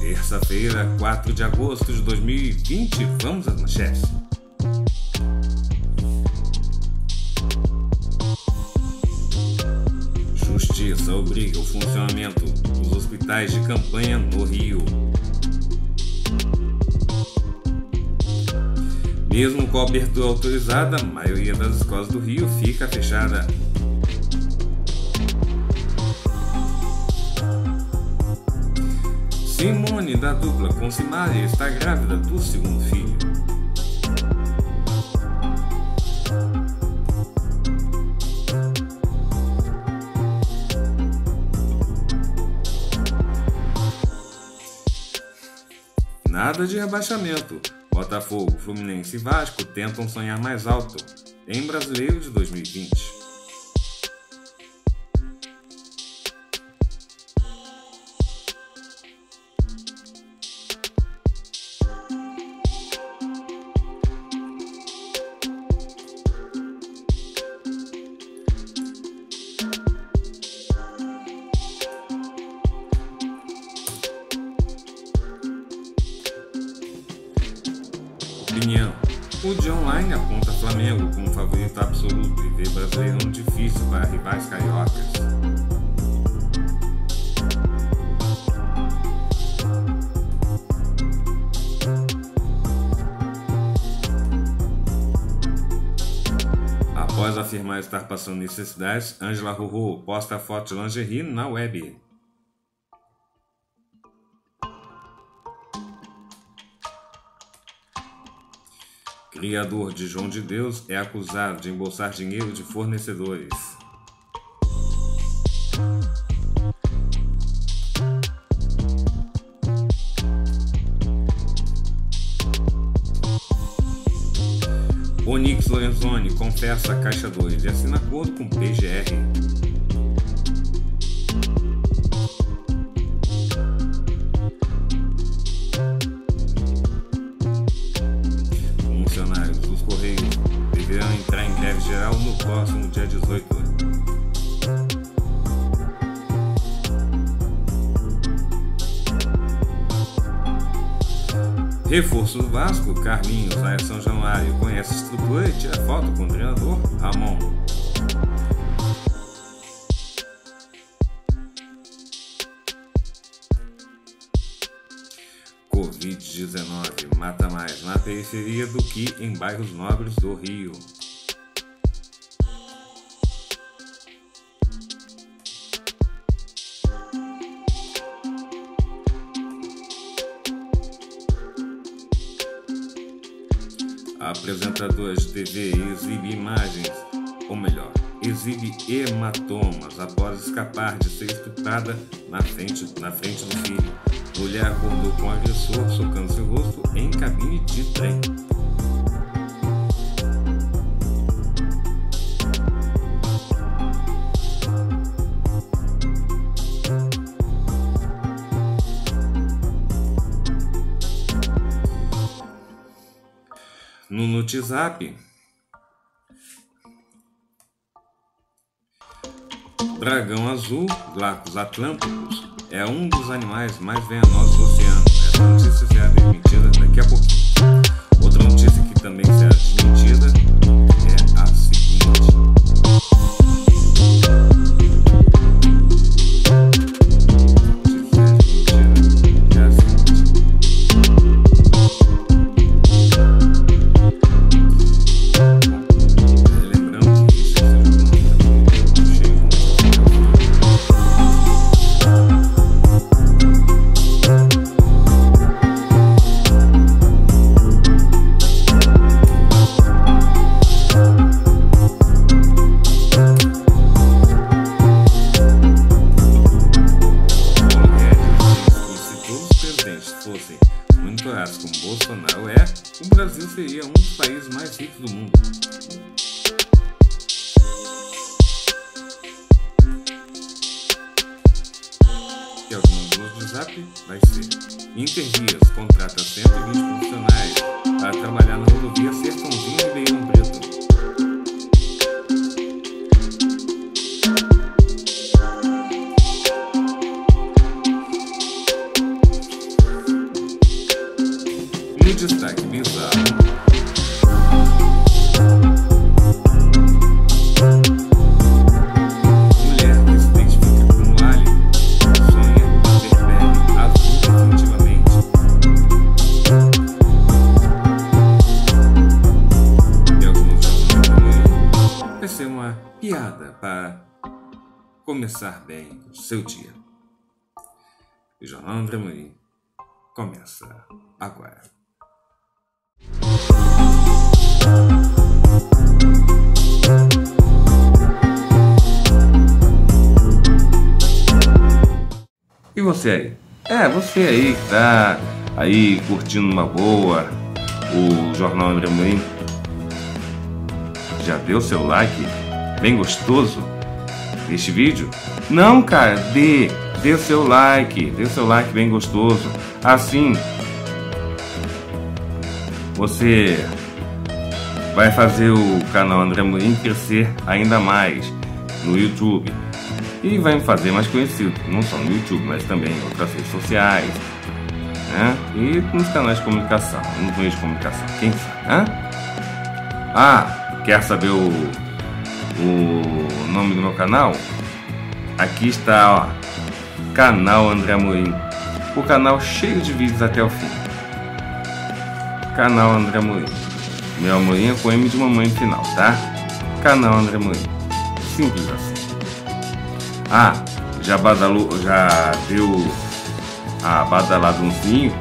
Terça-feira, 4 de agosto de 2020, vamos às manchetes. Justiça obriga o funcionamento dos hospitais de campanha no Rio. Mesmo com a abertura autorizada, a maioria das escolas do Rio fica fechada. Simone, da dupla Simaria está grávida do segundo filho. Nada de rebaixamento. Botafogo, Fluminense e Vasco tentam sonhar mais alto. Em Brasileiro de 2020. Ter brasileirão é difícil para rivais cariocas. Após afirmar estar passando necessidades, Angela Ruhu posta foto de lingerie na web. criador de João de Deus, é acusado de embolsar dinheiro de fornecedores. Onix Lorenzoni confessa a Caixa 2 e assina acordo com PGR. dia 18, né? Reforço do Vasco, Carlinhos, de São Januário conhece a estrutura e tira foto com o treinador Ramon. Covid-19 mata mais na periferia do que em bairros nobres do Rio. apresentadoras de TV exibe imagens, ou melhor, exibe hematomas após escapar de ser estuprada na frente, na frente do filho. Mulher acordou com agressor, socando seu rosto em cabine de trem. no WhatsApp. Dragão azul, Glacos atlânticos, é um dos animais mais venenosos do oceano. Essa notícia será é desmentida daqui a pouquinho. Outra notícia que também será é desmentida para começar bem o seu dia. O Jornal André Muri começa agora. E você aí? É, você aí que tá aí curtindo uma boa o Jornal André Morim. Já deu seu like? bem gostoso este vídeo? Não, cara, dê, dê seu like, dê seu like bem gostoso. Assim, você vai fazer o canal André Morim crescer ainda mais no YouTube e vai me fazer mais conhecido, não só no YouTube, mas também em outras redes sociais né? e nos canais de comunicação, nos meios de comunicação, quem sabe, né? Ah, quer saber o o nome do meu canal, aqui está, ó, canal André Amorim. O canal cheio de vídeos até o fim. Canal André Amorim. Meu amorinho é com M de mamãe final, tá? Canal André Amorim. Simples assim. Ah, já badalou, já deu a badalada vinho.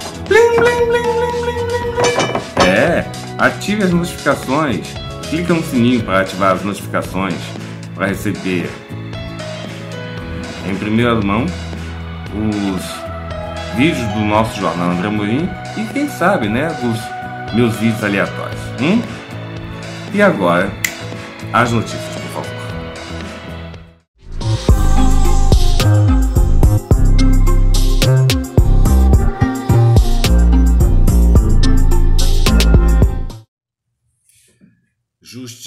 É, ative as notificações clica no sininho para ativar as notificações para receber em primeira mão os vídeos do nosso jornal André Morim e quem sabe, né, dos meus vídeos aleatórios. hein? Hum? E agora, as notícias.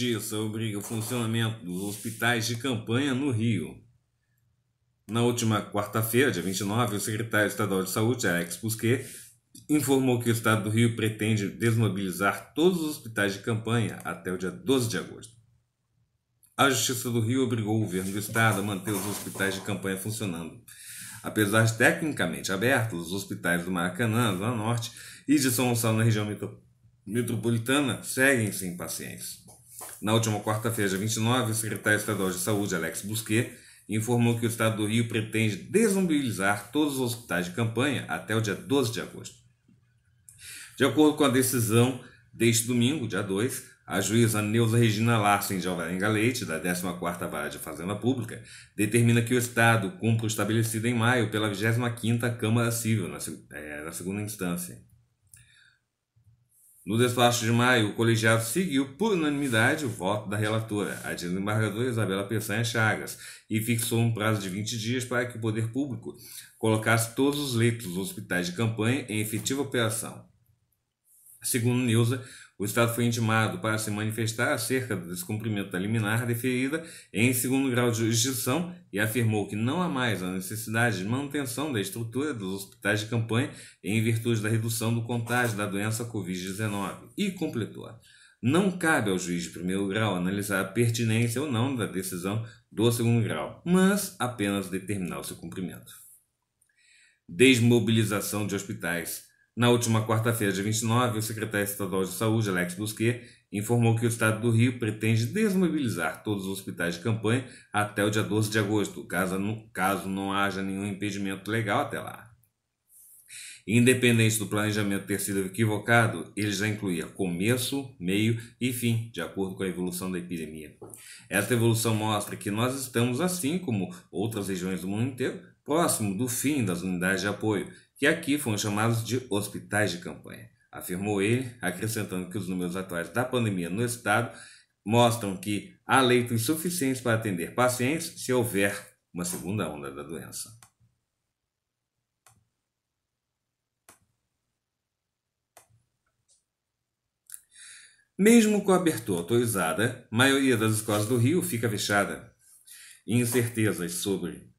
Justiça obriga o funcionamento dos hospitais de campanha no Rio. Na última quarta-feira, dia 29, o secretário estadual de saúde, Alex Busquet, informou que o estado do Rio pretende desmobilizar todos os hospitais de campanha até o dia 12 de agosto. A Justiça do Rio obrigou o governo do estado a manter os hospitais de campanha funcionando. Apesar de tecnicamente abertos, os hospitais do Maracanã, Zona Norte e de São Gonçalo, na região metropolitana, seguem sem pacientes. Na última quarta-feira, 29, o secretário estadual de saúde, Alex Busquet, informou que o estado do Rio pretende desmobilizar todos os hospitais de campanha até o dia 12 de agosto. De acordo com a decisão deste domingo, dia 2, a juíza Neuza Regina Larsen de Alvarenga Leite, da 14ª Vara de Fazenda Pública, determina que o Estado cumpra o estabelecido em maio pela 25ª Câmara Civil, na, é, na segunda instância. No despacho de maio, o colegiado seguiu por unanimidade o voto da relatora, a desembargadora Isabela Peçanha Chagas, e fixou um prazo de 20 dias para que o poder público colocasse todos os leitos dos hospitais de campanha em efetiva operação. Segundo Neuza, o Estado foi intimado para se manifestar acerca do descumprimento da liminar deferida em segundo grau de jurisdição e afirmou que não há mais a necessidade de manutenção da estrutura dos hospitais de campanha em virtude da redução do contágio da doença Covid-19. E completou. Não cabe ao juiz de primeiro grau analisar a pertinência ou não da decisão do segundo grau, mas apenas determinar o seu cumprimento. Desmobilização de hospitais. Na última quarta-feira, dia 29, o secretário estadual de saúde, Alex Busquet, informou que o estado do Rio pretende desmobilizar todos os hospitais de campanha até o dia 12 de agosto, caso caso não haja nenhum impedimento legal até lá. Independente do planejamento ter sido equivocado, ele já incluía começo, meio e fim, de acordo com a evolução da epidemia. Esta evolução mostra que nós estamos, assim como outras regiões do mundo inteiro, próximo do fim das unidades de apoio que aqui foram chamados de hospitais de campanha, afirmou ele, acrescentando que os números atuais da pandemia no estado mostram que há leitos suficientes para atender pacientes se houver uma segunda onda da doença. Mesmo com a abertura autorizada, a maioria das escolas do Rio fica fechada. Incertezas sobre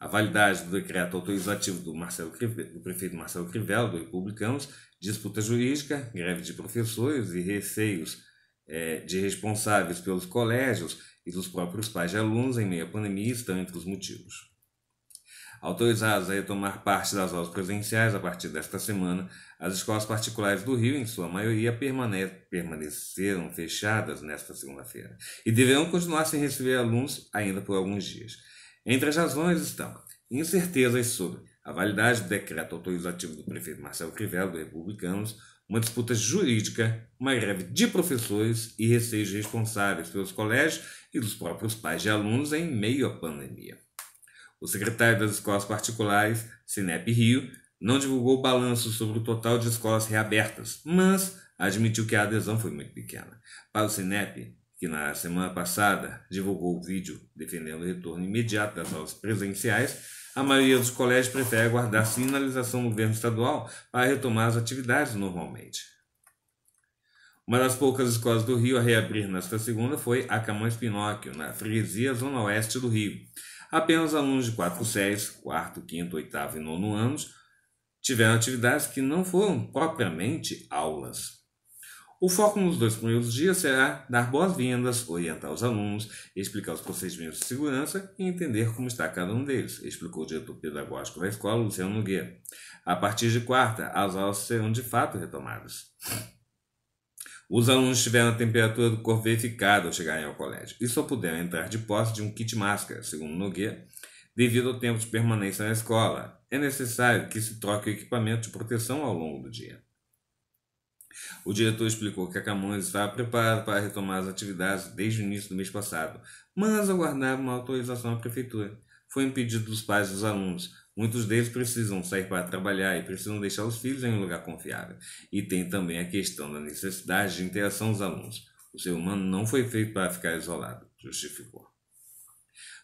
a validade do decreto autorizativo do, Marcelo, do prefeito Marcelo Crivella, do Republicanos, disputa jurídica, greve de professores e receios é, de responsáveis pelos colégios e dos próprios pais de alunos em meio à pandemia estão entre os motivos. Autorizados a retomar parte das aulas presenciais a partir desta semana, as escolas particulares do Rio, em sua maioria, permane permaneceram fechadas nesta segunda-feira e deverão continuar sem receber alunos ainda por alguns dias. Entre as razões estão incertezas sobre a validade do decreto autorizativo do prefeito Marcelo Crivella, do Republicanos, uma disputa jurídica, uma greve de professores e receios responsáveis pelos colégios e dos próprios pais de alunos em meio à pandemia. O secretário das escolas particulares, Sinep Rio, não divulgou balanço sobre o total de escolas reabertas, mas admitiu que a adesão foi muito pequena. Para o Sinep, que na semana passada divulgou o vídeo defendendo o retorno imediato das aulas presenciais, a maioria dos colégios prefere aguardar sinalização do governo estadual para retomar as atividades normalmente. Uma das poucas escolas do Rio a reabrir nesta segunda foi a Camões Pinóquio, na Freguesia, Zona Oeste do Rio. Apenas alunos de 4, 6, 4, 5, 8 e 9 anos tiveram atividades que não foram propriamente aulas. O foco nos dois primeiros dias será dar boas-vindas, orientar os alunos, explicar os procedimentos de segurança e entender como está cada um deles, explicou o diretor pedagógico da escola, Luciano Nogueira. A partir de quarta, as aulas serão de fato retomadas. Os alunos tiveram a temperatura do corpo verificada ao chegarem ao colégio e só puderam entrar de posse de um kit máscara, segundo Nogueira, devido ao tempo de permanência na escola. É necessário que se troque o equipamento de proteção ao longo do dia. O diretor explicou que a Camões estava preparada para retomar as atividades desde o início do mês passado, mas aguardava uma autorização da prefeitura. Foi impedido dos pais dos alunos. Muitos deles precisam sair para trabalhar e precisam deixar os filhos em um lugar confiável. E tem também a questão da necessidade de interação dos alunos. O ser humano não foi feito para ficar isolado, justificou.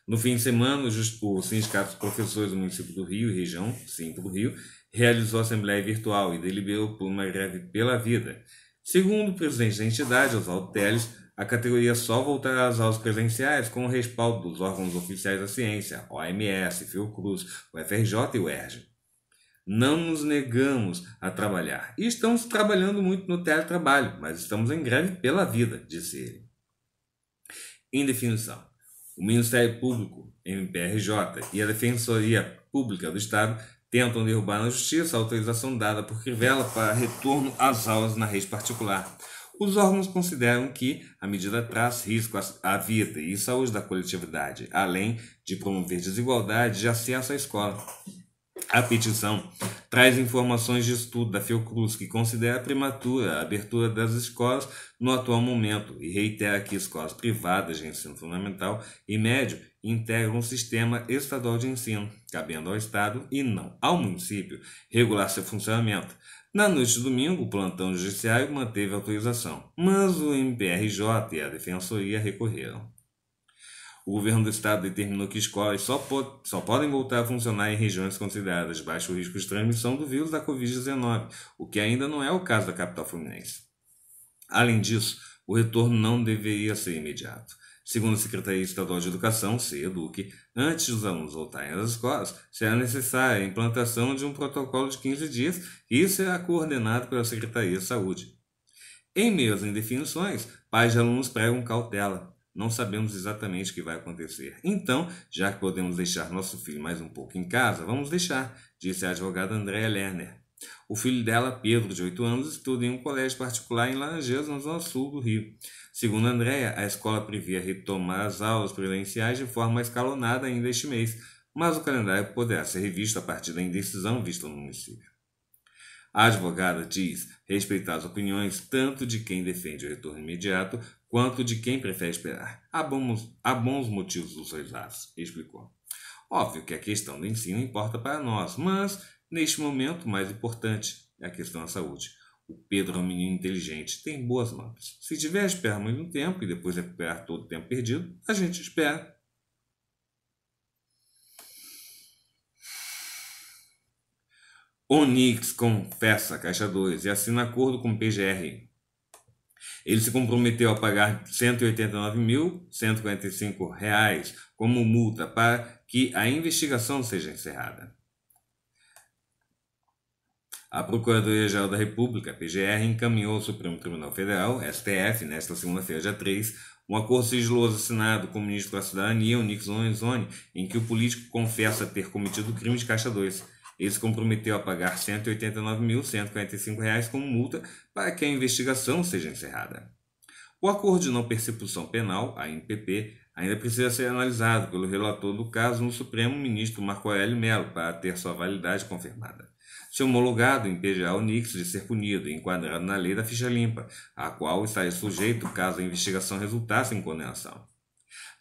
No fim de semana, o Sindicato dos Professores do Município do Rio e Região, sim, do Rio, realizou a Assembleia Virtual e deliberou por uma greve pela vida. Segundo o presidente da entidade, Oswaldo Teles, a categoria só voltará às aulas presenciais com o respaldo dos órgãos oficiais da ciência, OMS, Fiocruz, UFRJ e UERJ. Não nos negamos a trabalhar. E estamos trabalhando muito no teletrabalho, mas estamos em greve pela vida, disse ele. Em definição, o Ministério Público, MPRJ, e a Defensoria Pública do Estado tentam derrubar na justiça a autorização dada por Crivella para retorno às aulas na rede particular. Os órgãos consideram que a medida traz risco à vida e saúde da coletividade, além de promover desigualdade de acesso à escola. A petição traz informações de estudo da Fiocruz, que considera prematura a abertura das escolas no atual momento e reitera que escolas privadas de ensino fundamental e médio integra um sistema estadual de ensino, cabendo ao Estado e não ao município regular seu funcionamento. Na noite de domingo, o plantão judiciário manteve a autorização, mas o MPRJ e a Defensoria recorreram. O governo do estado determinou que escolas só, só, podem voltar a funcionar em regiões consideradas baixo risco de transmissão do vírus da Covid-19, o que ainda não é o caso da capital fluminense. Além disso, o retorno não deveria ser imediato. Segundo a Secretaria Estadual de Educação, CEDUC, antes dos alunos voltarem às escolas, será necessária a implantação de um protocolo de 15 dias e isso será coordenado pela Secretaria de Saúde. Em meio às indefinições, pais de alunos pregam cautela. Não sabemos exatamente o que vai acontecer. Então, já que podemos deixar nosso filho mais um pouco em casa, vamos deixar, disse a advogada Andréa Lerner. O filho dela, Pedro, de 8 anos, estuda em um colégio particular em Laranjeiras, na zona sul do Rio. Segundo Andréia, a escola previa retomar as aulas presenciais de forma escalonada ainda este mês, mas o calendário poderá ser revisto a partir da indecisão vista no município. A advogada diz respeitar as opiniões tanto de quem defende o retorno imediato quanto de quem prefere esperar. Há bons, há bons motivos dos dois lados, explicou. Óbvio que a questão do ensino importa para nós, mas, neste momento, o mais importante é a questão da saúde. O Pedro é um menino inteligente, tem boas notas. Se tiver, espera muito tempo e depois recuperar todo o tempo perdido, a gente espera. Onyx confessa Caixa 2 e assina acordo com o PGR. Ele se comprometeu a pagar R$ 189.145 como multa para que a investigação seja encerrada. A Procuradoria-Geral da República, PGR, encaminhou ao Supremo Tribunal Federal, STF, nesta segunda-feira, dia 3, um acordo sigiloso assinado com o ministro da Cidadania, Onix Lorenzoni, em que o político confessa ter cometido o crime de Caixa 2. Ele se comprometeu a pagar R$ 189.145 como multa para que a investigação seja encerrada. O acordo de não persecução penal, a NPP, ainda precisa ser analisado pelo relator do caso no Supremo, ministro Marco Aurélio Melo, para ter sua validade confirmada. Se homologado, impedirá o Nix de ser punido e enquadrado na lei da ficha limpa, a qual estaria sujeito caso a investigação resultasse em condenação.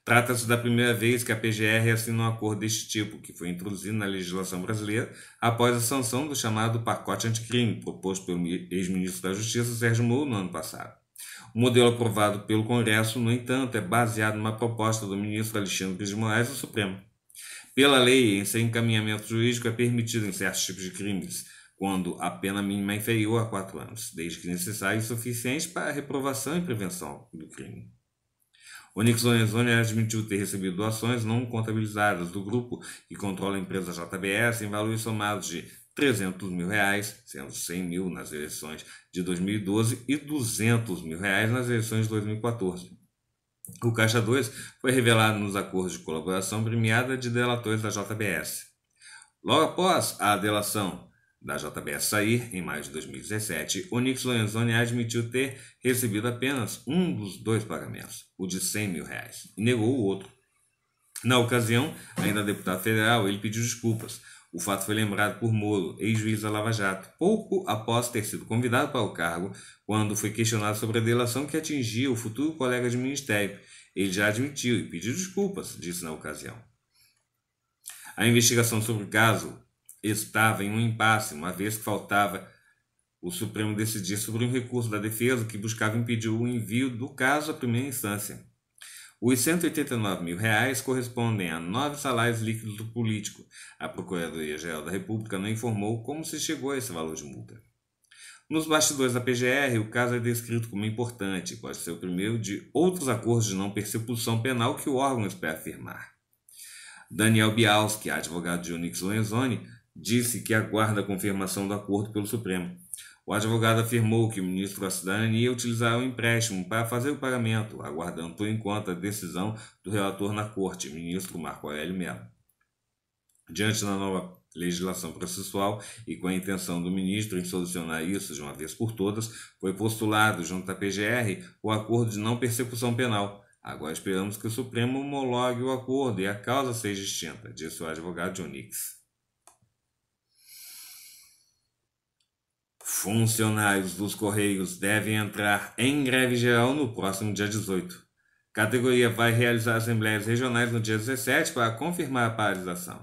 Trata-se da primeira vez que a PGR assina um acordo deste tipo, que foi introduzido na legislação brasileira após a sanção do chamado pacote anticrime, proposto pelo ex-ministro da Justiça Sérgio Moro no ano passado. O modelo aprovado pelo Congresso, no entanto, é baseado numa proposta do ministro Alexandre de Moraes do Supremo. Pela lei, esse encaminhamento jurídico é permitido em certos tipos de crimes, quando a pena mínima é inferior a quatro anos, desde que necessário e suficiente para a reprovação e prevenção do crime. Nixon Lorenzoni admitiu ter recebido doações não contabilizadas do grupo que controla a empresa JBS em valores somados de 300 mil reais, sendo 100 mil nas eleições de 2012 e 200 mil reais nas eleições de 2014. O Caixa 2 foi revelado nos acordos de colaboração premiada de delatores da JBS. Logo após a delação da JBS sair, em maio de 2017, Onyx Lanzoni admitiu ter recebido apenas um dos dois pagamentos, o de 100 mil reais, e negou o outro. Na ocasião, ainda deputado federal, ele pediu desculpas, o fato foi lembrado por Moro, ex-juiz da Lava Jato, pouco após ter sido convidado para o cargo, quando foi questionado sobre a delação que atingia o futuro colega de ministério. Ele já admitiu e pediu desculpas, disse na ocasião. A investigação sobre o caso estava em um impasse, uma vez que faltava o Supremo decidir sobre um recurso da defesa que buscava impedir o envio do caso à primeira instância. Os 189 mil reais correspondem a nove salários líquidos do político. A Procuradoria-Geral da República não informou como se chegou a esse valor de multa. Nos bastidores da PGR, o caso é descrito como importante, pode ser o primeiro de outros acordos de não persecução penal que o órgão espera firmar. Daniel Bialski, advogado de Onyx Lorenzoni, disse que aguarda a confirmação do acordo pelo Supremo. O advogado afirmou que o ministro da Cidadania utilizará o empréstimo para fazer o pagamento, aguardando por enquanto a decisão do relator na Corte, ministro Marco Aurélio Mello. Diante da nova legislação processual e com a intenção do ministro em solucionar isso de uma vez por todas, foi postulado junto à PGR o acordo de não persecução penal. Agora esperamos que o Supremo homologue o acordo e a causa seja extinta, disse o advogado Jonix. Funcionários dos Correios devem entrar em greve geral no próximo dia 18. Categoria vai realizar assembleias regionais no dia 17 para confirmar a paralisação.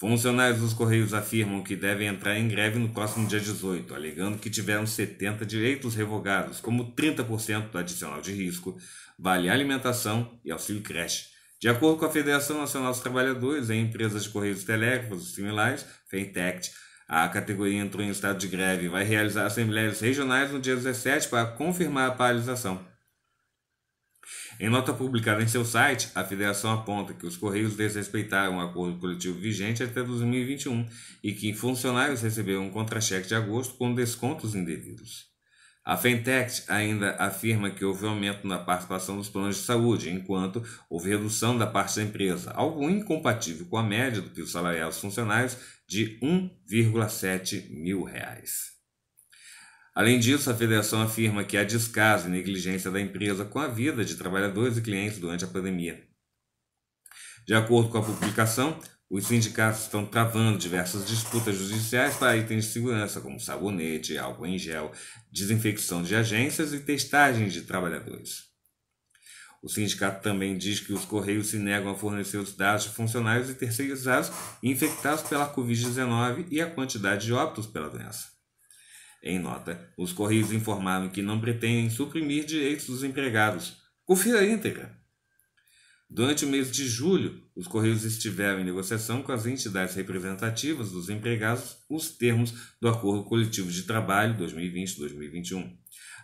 Funcionários dos Correios afirmam que devem entrar em greve no próximo dia 18, alegando que tiveram 70 direitos revogados, como 30% do adicional de risco, vale alimentação e auxílio creche. De acordo com a Federação Nacional dos Trabalhadores, em empresas de correios e telégrafos similares, FEITECT, a categoria entrou em estado de greve e vai realizar assembleias regionais no dia 17 para confirmar a paralisação. Em nota publicada em seu site, a federação aponta que os Correios desrespeitaram o acordo coletivo vigente até 2021 e que funcionários receberam um contra-cheque de agosto com descontos indevidos. A Fentex ainda afirma que houve aumento na participação dos planos de saúde, enquanto houve redução da parte da empresa, algo incompatível com a média do piso salarial dos funcionários de 1,7 mil reais. Além disso, a federação afirma que há descaso e negligência da empresa com a vida de trabalhadores e clientes durante a pandemia. De acordo com a publicação, os sindicatos estão travando diversas disputas judiciais para itens de segurança, como sabonete, álcool em gel, desinfecção de agências e testagem de trabalhadores. O sindicato também diz que os Correios se negam a fornecer os dados de funcionários e terceirizados infectados pela Covid-19 e a quantidade de óbitos pela doença. Em nota, os Correios informaram que não pretendem suprimir direitos dos empregados. Confira a íntegra. Durante o mês de julho, os Correios estiveram em negociação com as entidades representativas dos empregados os termos do Acordo Coletivo de Trabalho 2020-2021.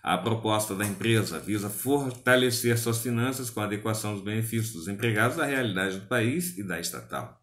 A proposta da empresa visa fortalecer suas finanças com a adequação dos benefícios dos empregados à realidade do país e da estatal.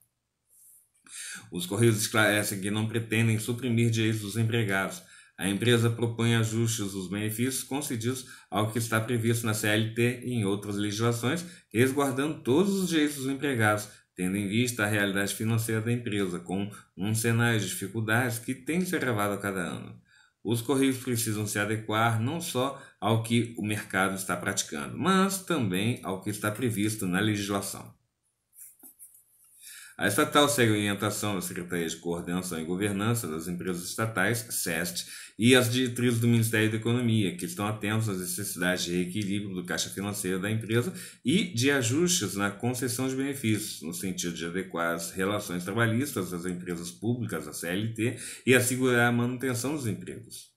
Os Correios esclarecem que não pretendem suprimir direitos dos empregados. A empresa propõe ajustes dos benefícios concedidos ao que está previsto na CLT e em outras legislações, resguardando todos os direitos dos empregados, tendo em vista a realidade financeira da empresa, com um cenário de dificuldades que tem se agravado a cada ano. Os correios precisam se adequar não só ao que o mercado está praticando, mas também ao que está previsto na legislação. A estatal segue a orientação da Secretaria de Coordenação e Governança das Empresas Estatais, SEST, e as diretrizes do Ministério da Economia, que estão atentos às necessidades de reequilíbrio do caixa financeiro da empresa e de ajustes na concessão de benefícios, no sentido de adequar as relações trabalhistas das empresas públicas, a CLT, e assegurar a manutenção dos empregos.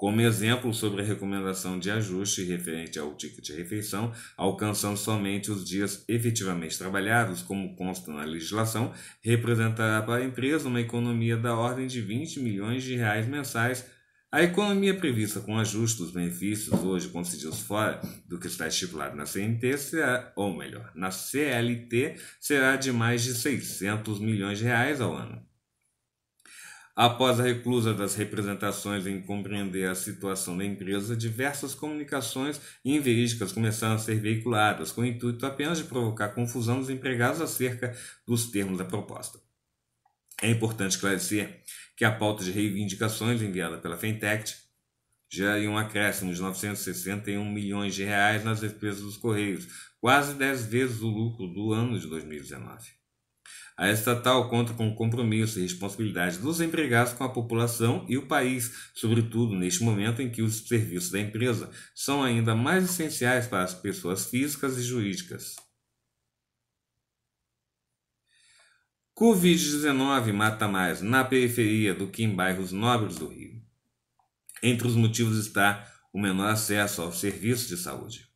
Como exemplo sobre a recomendação de ajuste referente ao ticket de refeição, alcançando somente os dias efetivamente trabalhados, como consta na legislação, representará para a empresa uma economia da ordem de 20 milhões de reais mensais a economia prevista com ajuste dos benefícios hoje concedidos fora do que está estipulado na CNT, será, ou melhor, na CLT, será de mais de 600 milhões de reais ao ano. Após a reclusa das representações em compreender a situação da empresa, diversas comunicações inverídicas começaram a ser veiculadas, com o intuito apenas de provocar confusão nos empregados acerca dos termos da proposta. É importante esclarecer que a pauta de reivindicações enviada pela Fintech geraria um acréscimo de 961 milhões de reais nas despesas dos Correios, quase 10 vezes o lucro do ano de 2019. A estatal conta com o compromisso e responsabilidade dos empregados com a população e o país, sobretudo neste momento em que os serviços da empresa são ainda mais essenciais para as pessoas físicas e jurídicas. Covid-19 mata mais na periferia do que em bairros nobres do Rio. Entre os motivos está o menor acesso aos serviços de saúde.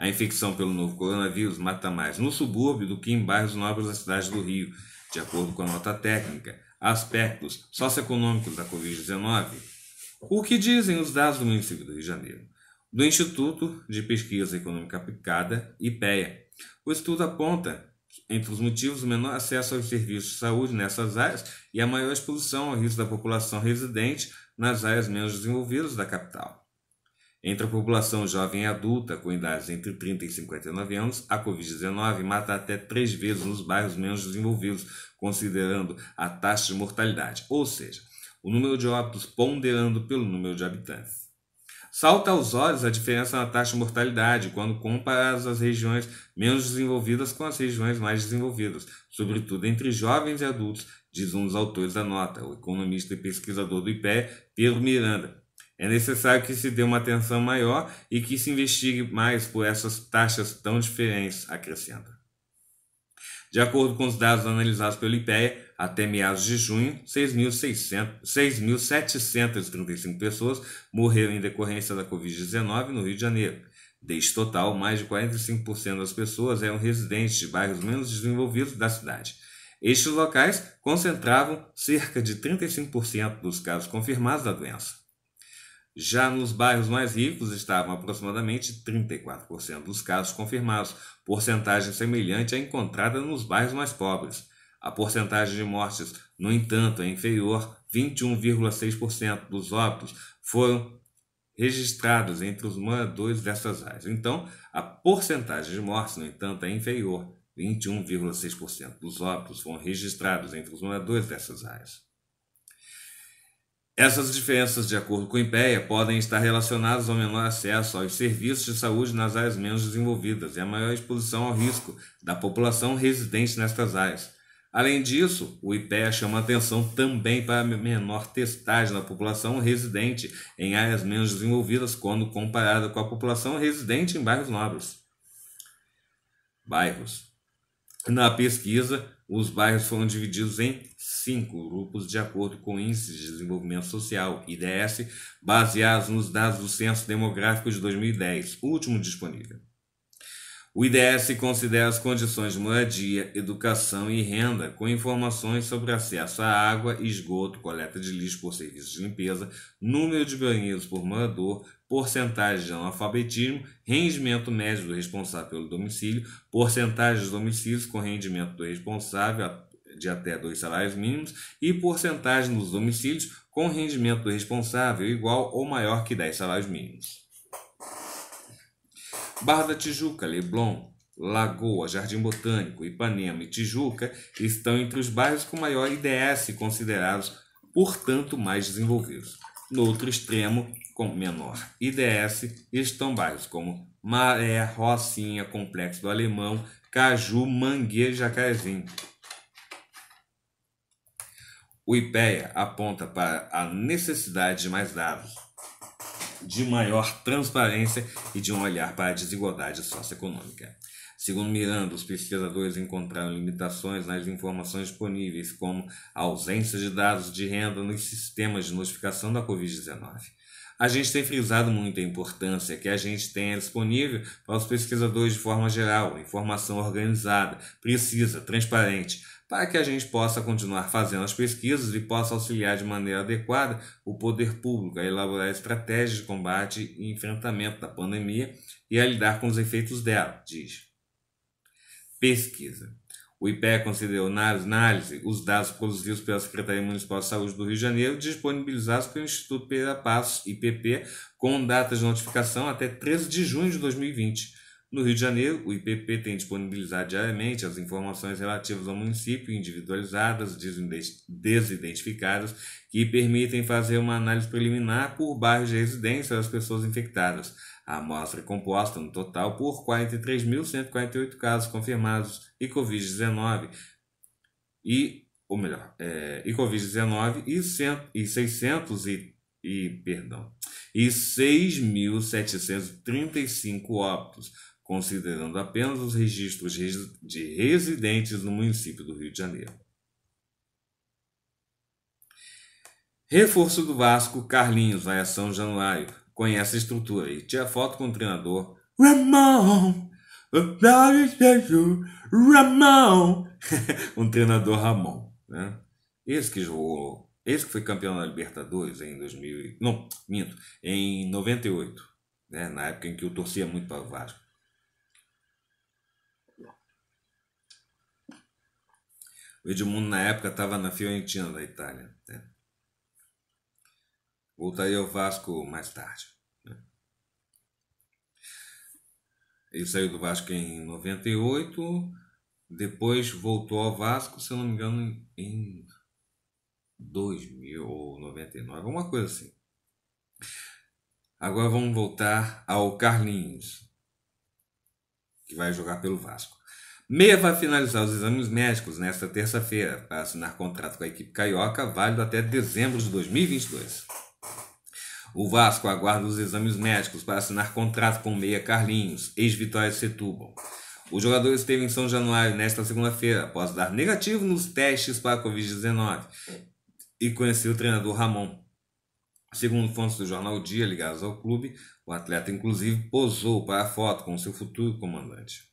A infecção pelo novo coronavírus mata mais no subúrbio do que em bairros nobres da cidade do Rio, de acordo com a nota técnica Aspectos Socioeconômicos da Covid-19, o que dizem os dados do município do Rio de Janeiro, do Instituto de Pesquisa Econômica Aplicada, IPEA. O estudo aponta entre os motivos o menor acesso aos serviços de saúde nessas áreas e a maior exposição ao risco da população residente nas áreas menos desenvolvidas da capital. Entre a população jovem e adulta, com idades entre 30 e 59 anos, a Covid-19 mata até três vezes nos bairros menos desenvolvidos, considerando a taxa de mortalidade, ou seja, o número de óbitos ponderando pelo número de habitantes. Salta aos olhos a diferença na taxa de mortalidade quando comparadas as regiões menos desenvolvidas com as regiões mais desenvolvidas, sobretudo entre jovens e adultos, diz um dos autores da nota, o economista e pesquisador do IPE, Pedro Miranda, é necessário que se dê uma atenção maior e que se investigue mais por essas taxas tão diferentes, acrescenta. De acordo com os dados analisados pelo IPEA, até meados de junho, 6.735 pessoas morreram em decorrência da Covid-19 no Rio de Janeiro. Deste total, mais de 45% das pessoas eram residentes de bairros menos desenvolvidos da cidade. Estes locais concentravam cerca de 35% dos casos confirmados da doença. Já nos bairros mais ricos estavam aproximadamente 34% dos casos confirmados, porcentagem semelhante à é encontrada nos bairros mais pobres. A porcentagem de mortes, no entanto, é inferior, 21,6% dos óbitos foram registrados entre os moradores dessas áreas. Então, a porcentagem de mortes, no entanto, é inferior, 21,6% dos óbitos foram registrados entre os moradores dessas áreas. Essas diferenças, de acordo com o IPEA, podem estar relacionadas ao menor acesso aos serviços de saúde nas áreas menos desenvolvidas e à maior exposição ao risco da população residente nestas áreas. Além disso, o IPEA chama atenção também para a menor testagem da população residente em áreas menos desenvolvidas quando comparada com a população residente em bairros nobres. Bairros. Na pesquisa, os bairros foram divididos em cinco grupos de acordo com índice de desenvolvimento social (IDS) baseados nos dados do Censo Demográfico de 2010, último disponível. O IDS considera as condições de moradia, educação e renda, com informações sobre acesso à água, esgoto, coleta de lixo por serviços de limpeza, número de banheiros por morador, porcentagem de analfabetismo, rendimento médio do responsável pelo domicílio, porcentagem dos domicílios com rendimento do responsável de até dois salários mínimos e porcentagem dos domicílios com rendimento do responsável igual ou maior que 10 salários mínimos. Barra da Tijuca, Leblon, Lagoa, Jardim Botânico, Ipanema e Tijuca estão entre os bairros com maior IDS considerados, portanto, mais desenvolvidos. No outro extremo, com menor IDS, estão bairros como Maré, Rocinha, Complexo do Alemão, Caju, Mangue e Jacarezinho. O IPEA aponta para a necessidade de mais dados de maior transparência e de um olhar para a desigualdade socioeconômica. Segundo Miranda, os pesquisadores encontraram limitações nas informações disponíveis, como a ausência de dados de renda nos sistemas de notificação da Covid-19. A gente tem frisado muito a importância que a gente tenha disponível para os pesquisadores de forma geral, informação organizada, precisa, transparente, para que a gente possa continuar fazendo as pesquisas e possa auxiliar de maneira adequada o poder público a elaborar estratégias de combate e enfrentamento da pandemia e a lidar com os efeitos dela, diz. Pesquisa. O IPE considerou na análise os dados produzidos pela Secretaria Municipal de Saúde do Rio de Janeiro, disponibilizados pelo Instituto Pereira Passos, IPP, com data de notificação até 13 de junho de 2020 no Rio de Janeiro, o IPP tem disponibilizado diariamente as informações relativas ao município, individualizadas, desidentificadas, que permitem fazer uma análise preliminar por bairros de residência das pessoas infectadas. A amostra é composta, no total, por 43.148 casos confirmados e Covid-19 e, ou melhor, é, e Covid-19 e, e 600 e, e, perdão, e 6.735 óbitos considerando apenas os registros de residentes no município do Rio de Janeiro. Reforço do Vasco, Carlinhos vai a São Januário, conhece a estrutura e tira foto com o treinador Ramon! Ramon! um treinador Ramon, né? Esse que jogou esse que foi campeão da Libertadores em 2000, não, minto, em 98, né, na época em que eu torcia muito para o Vasco. O Edmundo, na época, estava na Fiorentina, da Itália. Né? Voltaria ao Vasco mais tarde. Né? Ele saiu do Vasco em 98, depois voltou ao Vasco, se eu não me engano, em 2000 ou 99, alguma coisa assim. Agora vamos voltar ao Carlinhos, que vai jogar pelo Vasco. Meia vai finalizar os exames médicos nesta terça-feira para assinar contrato com a equipe carioca, válido até dezembro de 2022. O Vasco aguarda os exames médicos para assinar contrato com Meia Carlinhos, ex-Vitória de Setúbal. O jogador esteve em São Januário nesta segunda-feira, após dar negativo nos testes para a Covid-19 e conheceu o treinador Ramon. Segundo fontes do jornal Dia ligadas ao clube, o atleta inclusive posou para a foto com seu futuro comandante.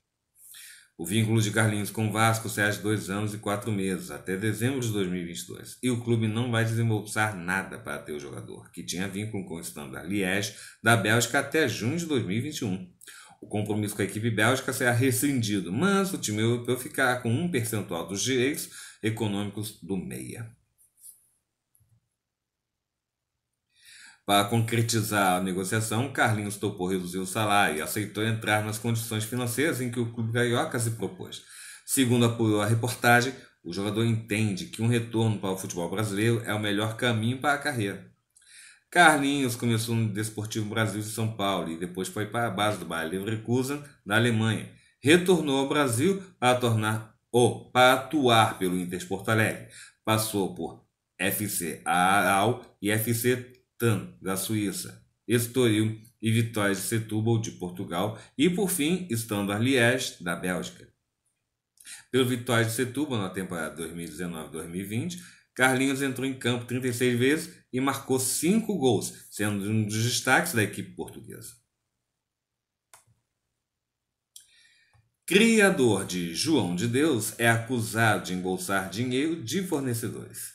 O vínculo de Carlinhos com o Vasco será de dois anos e quatro meses, até dezembro de 2022. E o clube não vai desembolsar nada para ter o jogador, que tinha vínculo com o Standard Liège da Bélgica até junho de 2021. O compromisso com a equipe bélgica será rescindido, mas o time europeu ficará com um percentual dos direitos econômicos do meia. Para concretizar a negociação, Carlinhos topou reduzir o salário e aceitou entrar nas condições financeiras em que o clube carioca se propôs. Segundo a reportagem, o jogador entende que um retorno para o futebol brasileiro é o melhor caminho para a carreira. Carlinhos começou no Desportivo Brasil de São Paulo e depois foi para a base do Bayer Leverkusen, na Alemanha. Retornou ao Brasil para tornar ou para atuar pelo Inter Porto Alegre. Passou por FC Aral e FC Tan, da Suíça, Estoril e Vitória de Setúbal, de Portugal, e por fim Standard Liège, da Bélgica. Pelo Vitória de Setúbal na temporada 2019-2020, Carlinhos entrou em campo 36 vezes e marcou 5 gols, sendo um dos destaques da equipe portuguesa. Criador de João de Deus é acusado de embolsar dinheiro de fornecedores.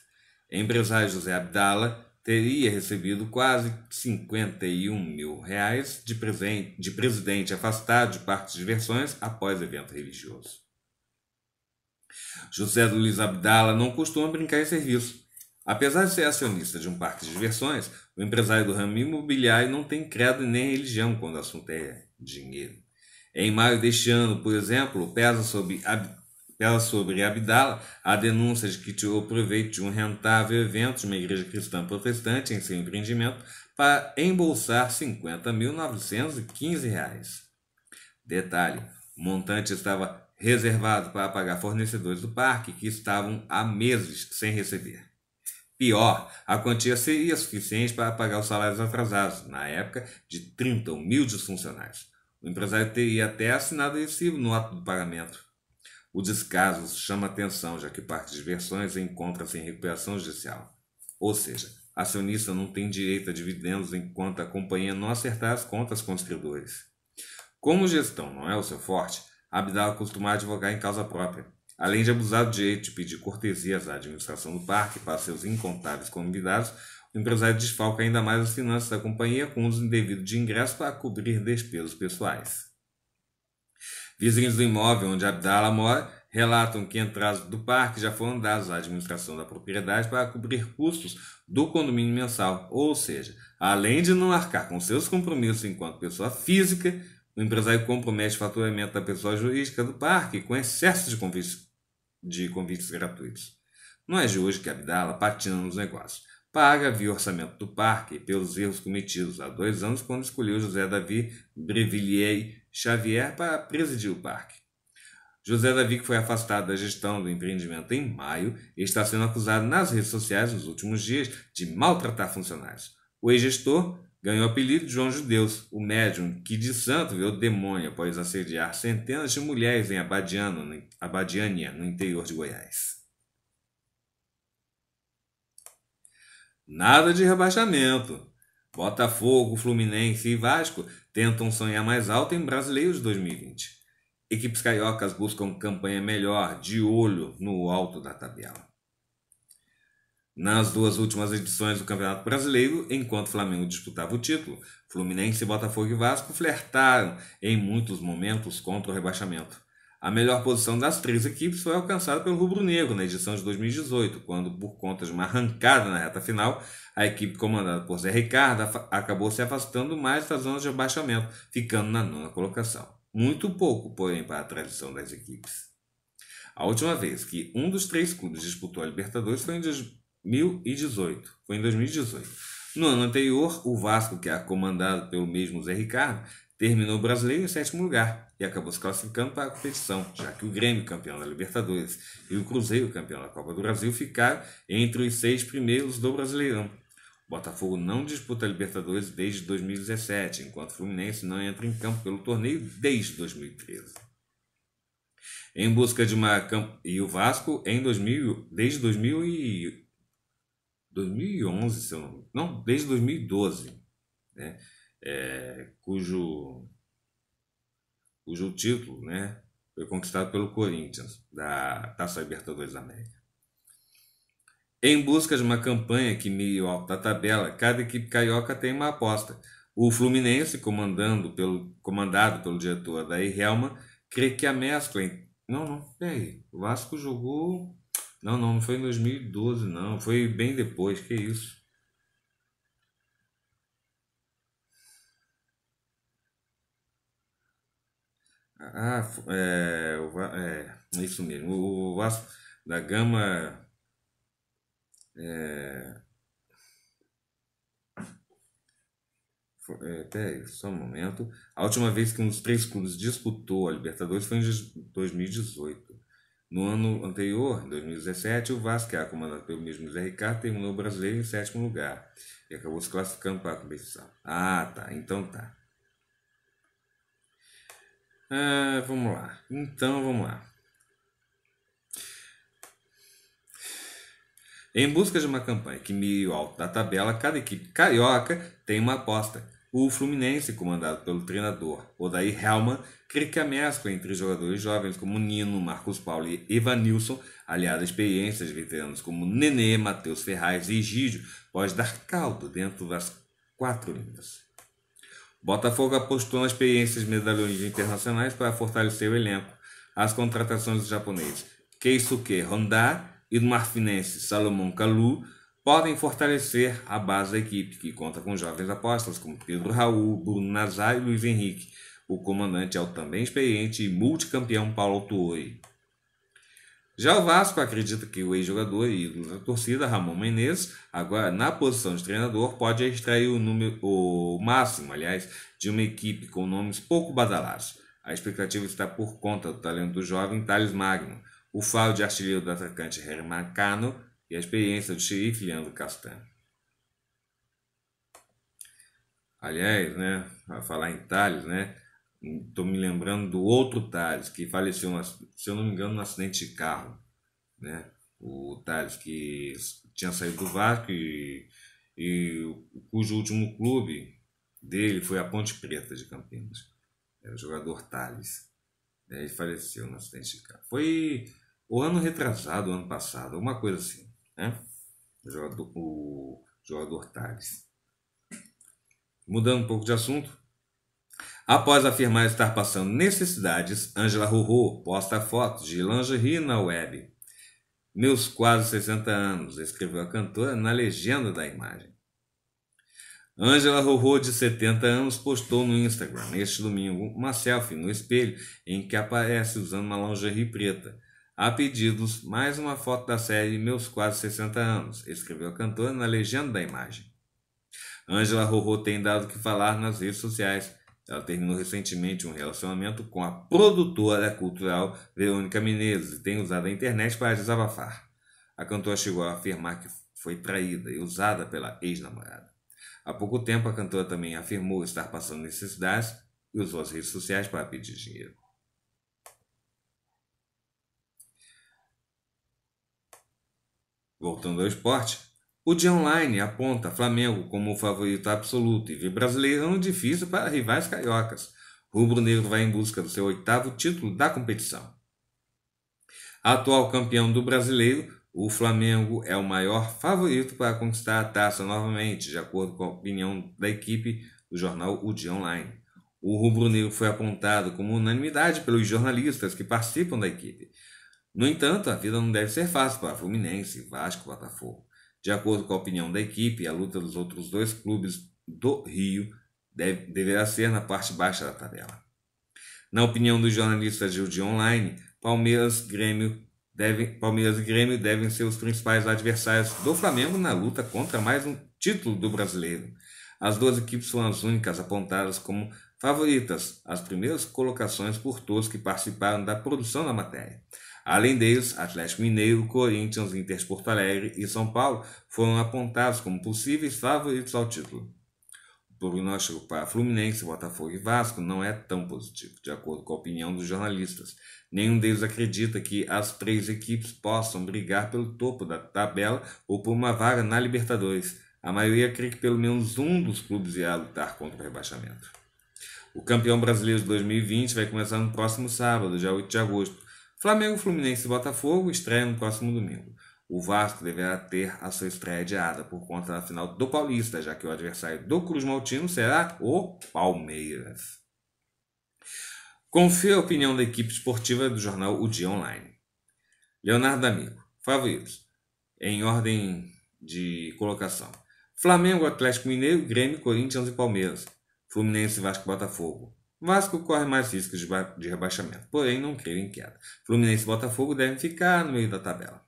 Empresário José Abdala teria recebido quase 51 mil reais de, presente, de presidente afastado de parques de diversões após evento religioso. José Luiz Abdala não costuma brincar em serviço. Apesar de ser acionista de um parque de diversões, o empresário do ramo imobiliário não tem credo nem religião quando o assunto é dinheiro. Em maio deste ano, por exemplo, pesa sobre ela sobre Abdala, a denúncia de que tirou proveito de um rentável evento de uma igreja cristã protestante em seu empreendimento para embolsar 50.915 reais. Detalhe, o montante estava reservado para pagar fornecedores do parque que estavam há meses sem receber. Pior, a quantia seria suficiente para pagar os salários atrasados, na época de 30 mil funcionários. O empresário teria até assinado recibo no ato do pagamento. O descaso chama atenção, já que parte de versões encontra-se em recuperação judicial. Ou seja, acionista não tem direito a dividendos enquanto a companhia não acertar as contas com os credores. Como gestão não é o seu forte, Abdala é costuma advogar em causa própria, além de abusar do direito de pedir cortesias à administração do parque para seus incontáveis convidados, o empresário desfalca ainda mais as finanças da companhia com uso indevido de ingresso para cobrir despesas pessoais. Vizinhos do imóvel onde Abdala mora relatam que entradas do parque já foram dadas à administração da propriedade para cobrir custos do condomínio mensal, ou seja, além de não arcar com seus compromissos enquanto pessoa física, o empresário compromete o faturamento da pessoa jurídica do parque com excesso de convites, de convites gratuitos. Não é de hoje que Abdala patina nos negócios. Paga via orçamento do parque pelos erros cometidos há dois anos quando escolheu José Davi Brevillier Xavier para presidir o parque. José Davi, que foi afastado da gestão do empreendimento em maio, está sendo acusado nas redes sociais nos últimos dias de maltratar funcionários. O ex-gestor ganhou o apelido de João Judeus, o médium que de santo veio demônio após assediar centenas de mulheres em Abadiano, Abadiânia, no interior de Goiás. Nada de rebaixamento. Botafogo, Fluminense e Vasco tentam sonhar mais alto em Brasileiros 2020. Equipes cariocas buscam campanha melhor, de olho no alto da tabela. Nas duas últimas edições do Campeonato Brasileiro, enquanto o Flamengo disputava o título, Fluminense, Botafogo e Vasco flertaram em muitos momentos contra o rebaixamento. A melhor posição das três equipes foi alcançada pelo Rubro Negro na edição de 2018, quando, por conta de uma arrancada na reta final, a equipe comandada por Zé Ricardo acabou se afastando mais das zonas de abaixamento, ficando na nona colocação. Muito pouco, porém, para a tradição das equipes. A última vez que um dos três clubes disputou a Libertadores foi em 2018. Foi em 2018. No ano anterior, o Vasco, que é comandado pelo mesmo Zé Ricardo, Terminou o brasileiro em sétimo lugar e acabou se classificando para a competição, já que o Grêmio, campeão da Libertadores, e o Cruzeiro, campeão da Copa do Brasil, ficaram entre os seis primeiros do Brasileirão. O Botafogo não disputa a Libertadores desde 2017, enquanto o Fluminense não entra em campo pelo torneio desde 2013. Em busca de uma e o Vasco em 2000, desde 2000 e 2011, se eu não, não, desde 2012, né? é, cujo, cujo título né, foi conquistado pelo Corinthians, da Taça Libertadores da América. Em busca de uma campanha que me alta tabela, cada equipe carioca tem uma aposta. O Fluminense, comandando pelo, comandado pelo diretor Daí Helma, crê que a mescla. Em... Não, não, peraí. O Vasco jogou. Não, não, não foi em 2012, não. Foi bem depois, que isso. Ah, é, é, é isso mesmo. O, Vasco da Gama. É, é, até só um momento. A última vez que um dos três clubes disputou a Libertadores foi em 2018. No ano anterior, 2017, o Vasco, que é comandado pelo mesmo Zé Ricardo, terminou o brasileiro em sétimo lugar e acabou se classificando para a competição. Ah, tá, então tá. Ah, vamos lá. Então, vamos lá. Em busca de uma campanha que mire o alto da tabela, cada equipe carioca tem uma aposta. O Fluminense, comandado pelo treinador Odair Helman, crê que a mescla entre jogadores jovens como Nino, Marcos Paulo e Evanilson, aliada a experiências veteranos como Nenê, Matheus Ferraz e Egídio, pode dar caldo dentro das quatro linhas. Botafogo apostou nas experiências medalhões internacionais para fortalecer o elenco. As contratações dos japoneses Keisuke Honda e do marfinense Salomon Kalu podem fortalecer a base da equipe, que conta com jovens apostas como Pedro Raul, Bruno Nazar e Luiz Henrique. O comandante é o também experiente e multicampeão Paulo Tuoi. Já o Vasco acredita que o ex-jogador e da torcida, Ramon Menezes, agora na posição de treinador, pode extrair o, número, o máximo, aliás, de uma equipe com nomes pouco badalados. A expectativa está por conta do talento do jovem Thales Magno, o falo de artilheiro do atacante Herman Cano e a experiência do xerife Leandro Castanho. Aliás, né, a falar em Thales, né, Estou me lembrando do outro Thales, que faleceu, se eu não me engano, num acidente de carro. Né? O Thales que tinha saído do Vasco e, e cujo último clube dele foi a Ponte Preta de Campinas. Era o jogador Thales. Né? Ele faleceu num acidente de carro. Foi o ano retrasado, o ano passado, alguma coisa assim. Né? O jogador, o jogador Thales. Mudando um pouco de assunto, Após afirmar estar passando necessidades, Angela Rorô posta fotos de lingerie na web. Meus quase 60 anos, escreveu a cantora na legenda da imagem. Angela Rorô, de 70 anos, postou no Instagram este domingo uma selfie no espelho em que aparece usando uma lingerie preta. A pedidos, mais uma foto da série Meus Quase 60 Anos, escreveu a cantora na legenda da imagem. Angela Rorô tem dado o que falar nas redes sociais ela terminou recentemente um relacionamento com a produtora cultural Verônica Menezes e tem usado a internet para desabafar. A cantora chegou a afirmar que foi traída e usada pela ex-namorada. Há pouco tempo, a cantora também afirmou estar passando necessidades e usou as redes sociais para pedir dinheiro. Voltando ao esporte, o Dia online aponta Flamengo como o favorito absoluto e vê Brasileirão difícil para rivais cariocas. Rubro Negro vai em busca do seu oitavo título da competição. Atual campeão do Brasileiro, o Flamengo é o maior favorito para conquistar a taça novamente, de acordo com a opinião da equipe do jornal O Dia Online. O rubro-negro foi apontado como unanimidade pelos jornalistas que participam da equipe. No entanto, a vida não deve ser fácil para Fluminense, Vasco, Botafogo. De acordo com a opinião da equipe, a luta dos outros dois clubes do Rio deve, deverá ser na parte baixa da tabela. Na opinião dos jornalistas de Online, Palmeiras, Grêmio Palmeiras e Grêmio devem ser os principais adversários do Flamengo na luta contra mais um título do brasileiro. As duas equipes são as únicas apontadas como favoritas, as primeiras colocações por todos que participaram da produção da matéria. Além deles, Atlético Mineiro, Corinthians, Inter Porto Alegre e São Paulo foram apontados como possíveis favoritos ao título. O prognóstico para Fluminense, Botafogo e Vasco não é tão positivo, de acordo com a opinião dos jornalistas. Nenhum deles acredita que as três equipes possam brigar pelo topo da tabela ou por uma vaga na Libertadores. A maioria crê que pelo menos um dos clubes irá lutar contra o rebaixamento. O campeão brasileiro de 2020 vai começar no próximo sábado, dia 8 de agosto, Flamengo, Fluminense e Botafogo estreiam no próximo domingo. O Vasco deverá ter a sua estreia adiada por conta da final do Paulista, já que o adversário do Cruz Maltino será o Palmeiras. Confia a opinião da equipe esportiva do jornal O Dia Online. Leonardo Amigo, favoritos, em ordem de colocação. Flamengo, Atlético Mineiro, Grêmio, Corinthians e Palmeiras. Fluminense, Vasco e Botafogo. Vasco corre mais riscos de, de rebaixamento, porém não creio em queda. Fluminense e Botafogo devem ficar no meio da tabela.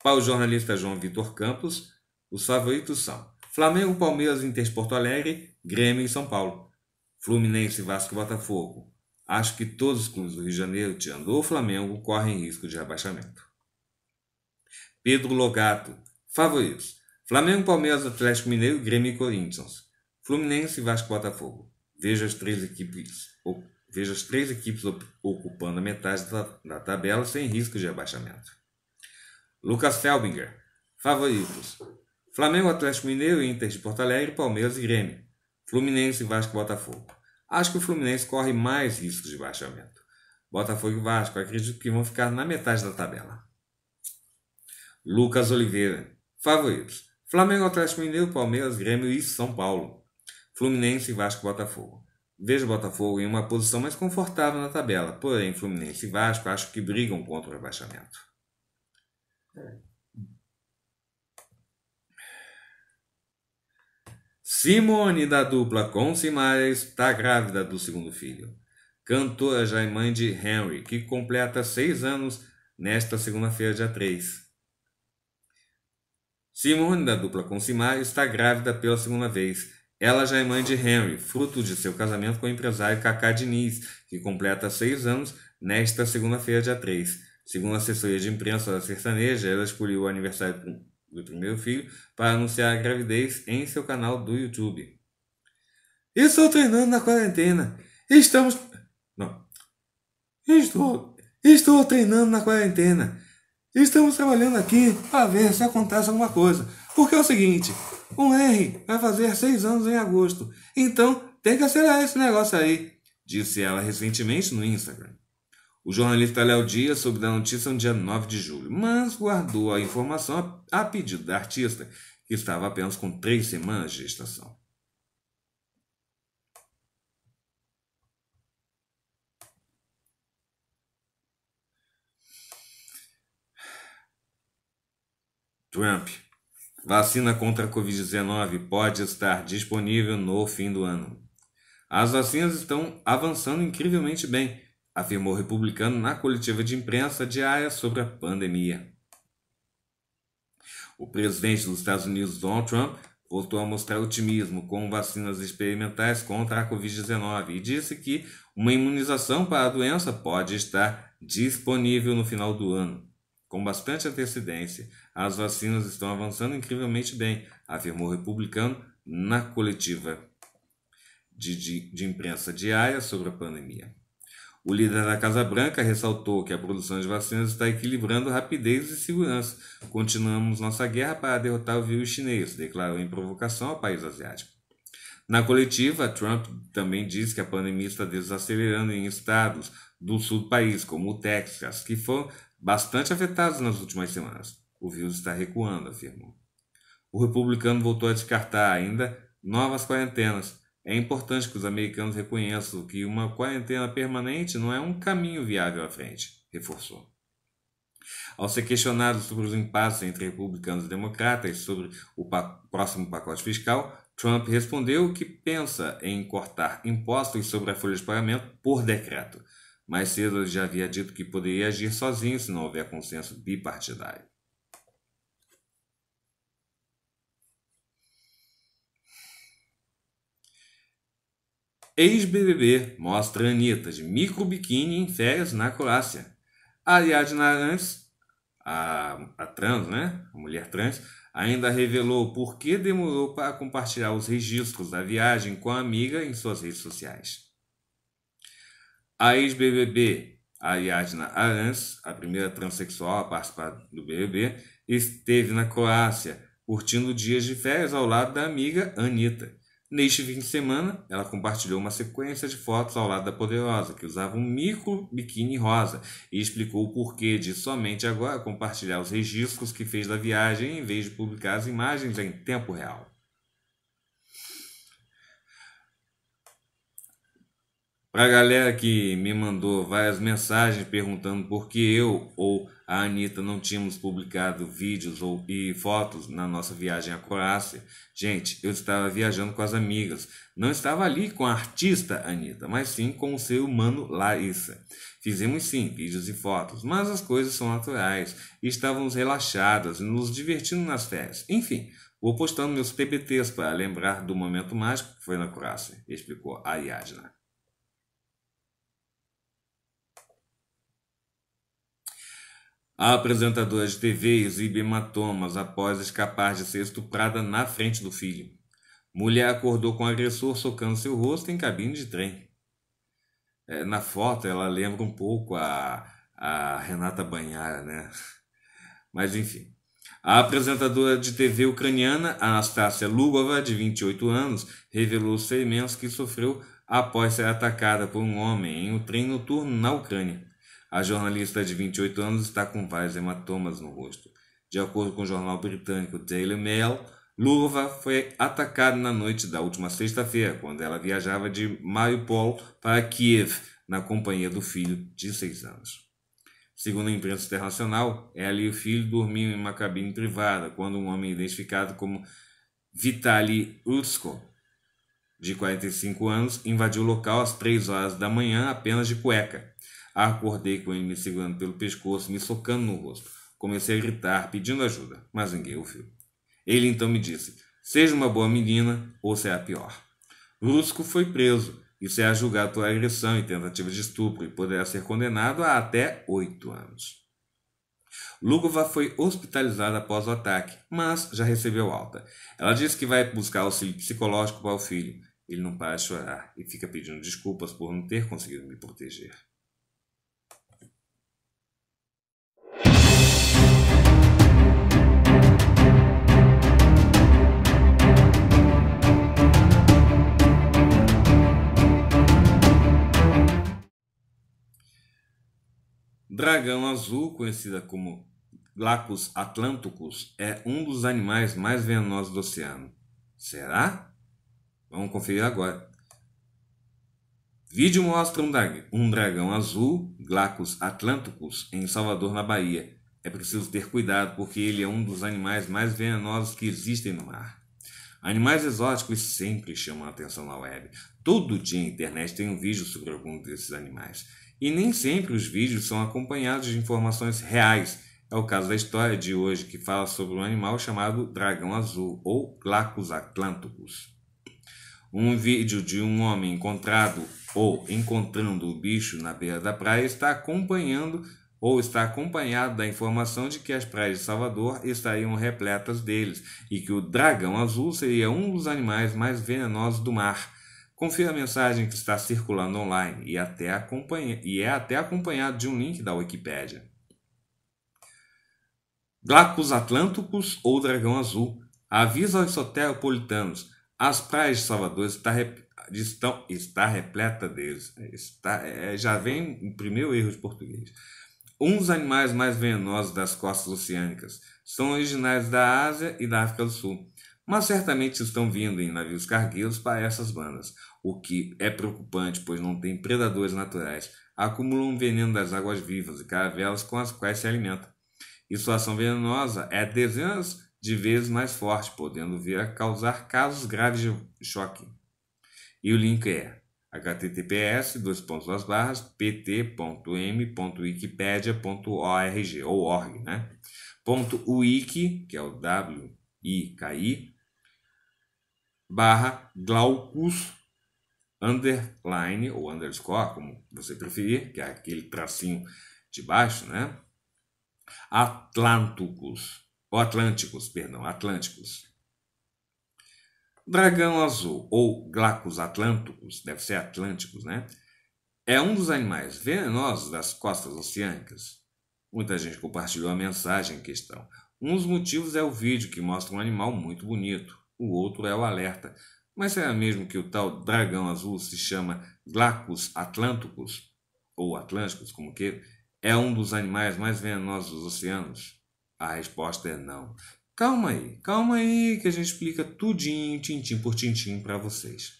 Para o jornalista João Vitor Campos, os favoritos são Flamengo, Palmeiras, Inter Porto Alegre, Grêmio e São Paulo. Fluminense, Vasco e Botafogo. Acho que todos os clubes do Rio de Janeiro, tirando o Flamengo, correm risco de rebaixamento. Pedro Logato. Favoritos. Flamengo, Palmeiras, Atlético Mineiro, Grêmio e Corinthians. Fluminense, Vasco e Botafogo. Veja as três equipes, veja as três equipes ocupando a metade da, da tabela sem risco de abaixamento. Lucas Felbinger, favoritos. Flamengo, Atlético Mineiro, Inter de Porto Alegre, Palmeiras e Grêmio. Fluminense, Vasco e Botafogo. Acho que o Fluminense corre mais riscos de baixamento. Botafogo e Vasco acredito que vão ficar na metade da tabela. Lucas Oliveira. Favoritos. Flamengo, Atlético Mineiro, Palmeiras, Grêmio e São Paulo. Fluminense, Vasco Botafogo. Vejo o Botafogo em uma posição mais confortável na tabela, porém Fluminense e Vasco acho que brigam contra o rebaixamento. Simone da dupla com Simares está grávida do segundo filho. Cantora já é mãe de Henry, que completa seis anos nesta segunda-feira, dia 3. Simone da dupla com Simares está grávida pela segunda vez ela já é mãe de Henry, fruto de seu casamento com o empresário Cacá Diniz, que completa seis anos nesta segunda-feira, dia 3. Segundo a assessoria de imprensa da sertaneja, ela escolheu o aniversário do primeiro filho para anunciar a gravidez em seu canal do YouTube. Estou treinando na quarentena. Estamos. Não. Estou. Estou treinando na quarentena. Estamos trabalhando aqui para ver se acontece alguma coisa. Porque é o seguinte, um R vai fazer seis anos em agosto, então tem que acelerar esse negócio aí, disse ela recentemente no Instagram. O jornalista Léo Dias soube da notícia no dia 9 de julho, mas guardou a informação a pedido da artista, que estava apenas com três semanas de gestação. Trump Vacina contra a Covid-19 pode estar disponível no fim do ano. As vacinas estão avançando incrivelmente bem, afirmou o republicano na coletiva de imprensa diária sobre a pandemia. O presidente dos Estados Unidos, Donald Trump, voltou a mostrar otimismo com vacinas experimentais contra a Covid-19 e disse que uma imunização para a doença pode estar disponível no final do ano. Com bastante antecedência, as vacinas estão avançando incrivelmente bem, afirmou o republicano na coletiva de, de, de imprensa diária sobre a pandemia. O líder da Casa Branca ressaltou que a produção de vacinas está equilibrando rapidez e segurança. Continuamos nossa guerra para derrotar o vírus chinês, declarou em provocação ao país asiático. Na coletiva, Trump também disse que a pandemia está desacelerando em estados do sul do país, como o Texas, que foram bastante afetados nas últimas semanas. O vírus está recuando, afirmou. O republicano voltou a descartar ainda novas quarentenas. É importante que os americanos reconheçam que uma quarentena permanente não é um caminho viável à frente, reforçou. Ao ser questionado sobre os impasses entre republicanos e democratas sobre o pa próximo pacote fiscal, Trump respondeu que pensa em cortar impostos sobre a folha de pagamento por decreto. Mais cedo ele já havia dito que poderia agir sozinho se não houver consenso bipartidário. Ex-BBB mostra Anitta de micro-biquíni em férias na Croácia. Ariadna Arantes, a, a trans, né? A mulher trans, ainda revelou por que demorou para compartilhar os registros da viagem com a amiga em suas redes sociais. A ex-BBB Ariadna Arantes, a primeira transexual a participar do BBB, esteve na Croácia, curtindo dias de férias ao lado da amiga Anitta Neste fim de semana, ela compartilhou uma sequência de fotos ao lado da poderosa, que usava um micro biquíni rosa, e explicou o porquê de somente agora compartilhar os registros que fez da viagem em vez de publicar as imagens em tempo real. Para a galera que me mandou várias mensagens perguntando por que eu ou a Anitta não tínhamos publicado vídeos ou, e fotos na nossa viagem à Croácia, gente, eu estava viajando com as amigas. Não estava ali com a artista Anitta, mas sim com o ser humano Larissa. Fizemos sim vídeos e fotos, mas as coisas são naturais. E estávamos relaxadas, nos divertindo nas férias. Enfim, vou postando meus PPTs para lembrar do momento mágico que foi na Croácia, explicou a Yajna. A apresentadora de TV exibe hematomas após escapar de ser estuprada na frente do filho. Mulher acordou com o agressor socando seu rosto em cabine de trem. É, na foto ela lembra um pouco a, a Renata Banhara, né? Mas enfim. A apresentadora de TV ucraniana Anastácia Lubova, de 28 anos, revelou os ferimentos que sofreu após ser atacada por um homem em um trem noturno na Ucrânia. A jornalista de 28 anos está com vários hematomas no rosto. De acordo com o jornal britânico Daily Mail, Lurva foi atacada na noite da última sexta-feira, quando ela viajava de Mariupol para Kiev, na companhia do filho de 6 anos. Segundo a imprensa internacional, ela e o filho dormiam em uma cabine privada quando um homem identificado como Vitali Utsko, de 45 anos, invadiu o local às 3 horas da manhã apenas de cueca. Acordei com ele me segurando pelo pescoço, me socando no rosto. Comecei a gritar, pedindo ajuda, mas ninguém ouviu. Ele então me disse: Seja uma boa menina ou será é pior. Rusco foi preso Isso é a julgar por agressão e tentativa de estupro e poderá ser condenado a até oito anos. Lugova foi hospitalizada após o ataque, mas já recebeu alta. Ela disse que vai buscar auxílio psicológico para o filho. Ele não para de chorar e fica pedindo desculpas por não ter conseguido me proteger. Dragão azul, conhecida como Lacus atlânticus, é um dos animais mais venenosos do oceano. Será? Vamos conferir agora. Vídeo mostra um, dragão azul, Glacus atlânticus, em Salvador, na Bahia. É preciso ter cuidado porque ele é um dos animais mais venenosos que existem no mar. Animais exóticos sempre chamam a atenção na web. Todo dia a internet tem um vídeo sobre algum desses animais. E nem sempre os vídeos são acompanhados de informações reais. É o caso da história de hoje, que fala sobre um animal chamado dragão azul ou Glacus atlanticus. Um vídeo de um homem encontrado ou encontrando o bicho na beira da praia está acompanhando ou está acompanhado da informação de que as praias de Salvador estariam repletas deles e que o dragão azul seria um dos animais mais venenosos do mar Confira a mensagem que está circulando online e, até acompanha, e é até acompanhado de um link da Wikipédia. Glacus Atlânticos ou Dragão Azul avisa aos soteropolitanos: as praias de Salvador estão rep... estão... está repleta deles. É, está... É, já vem o primeiro erro de português. Um dos animais mais venenosos das costas oceânicas são originários da Ásia e da África do Sul, mas certamente estão vindo em navios cargueiros para essas bandas o que é preocupante, pois não tem predadores naturais, acumulam veneno das águas vivas e caravelas com as quais se alimenta. E sua ação venenosa é dezenas de vezes mais forte, podendo vir a causar casos graves de choque. E o link é https dois pontos barras pt.m.wikipedia.org ou org, né? Ponto wiki, que é o w i k i barra Glaucus underline ou underscore, como você preferir, que é aquele tracinho de baixo, né? Atlânticos, ou Atlânticos, perdão, Atlânticos. Dragão azul ou Glacos atlânticos, deve ser atlânticos, né? É um dos animais venenosos das costas oceânicas. Muita gente compartilhou a mensagem em questão. Um dos motivos é o vídeo que mostra um animal muito bonito. O outro é o alerta mas será é mesmo que o tal dragão azul se chama Glacus atlânticos, ou atlânticos, como que, é um dos animais mais venenosos dos oceanos? A resposta é não. Calma aí, calma aí, que a gente explica tudinho, tintim por tintim para vocês.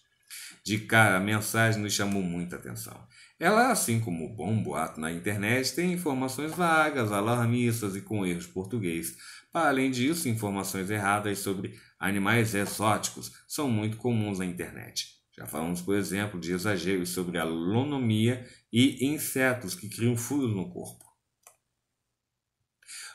De cara, a mensagem nos chamou muita atenção. Ela, assim como o bom boato na internet, tem informações vagas, alarmistas e com erros português. Para além disso, informações erradas sobre animais exóticos são muito comuns na internet. Já falamos, por exemplo, de exageros sobre lonomia e insetos que criam furos no corpo.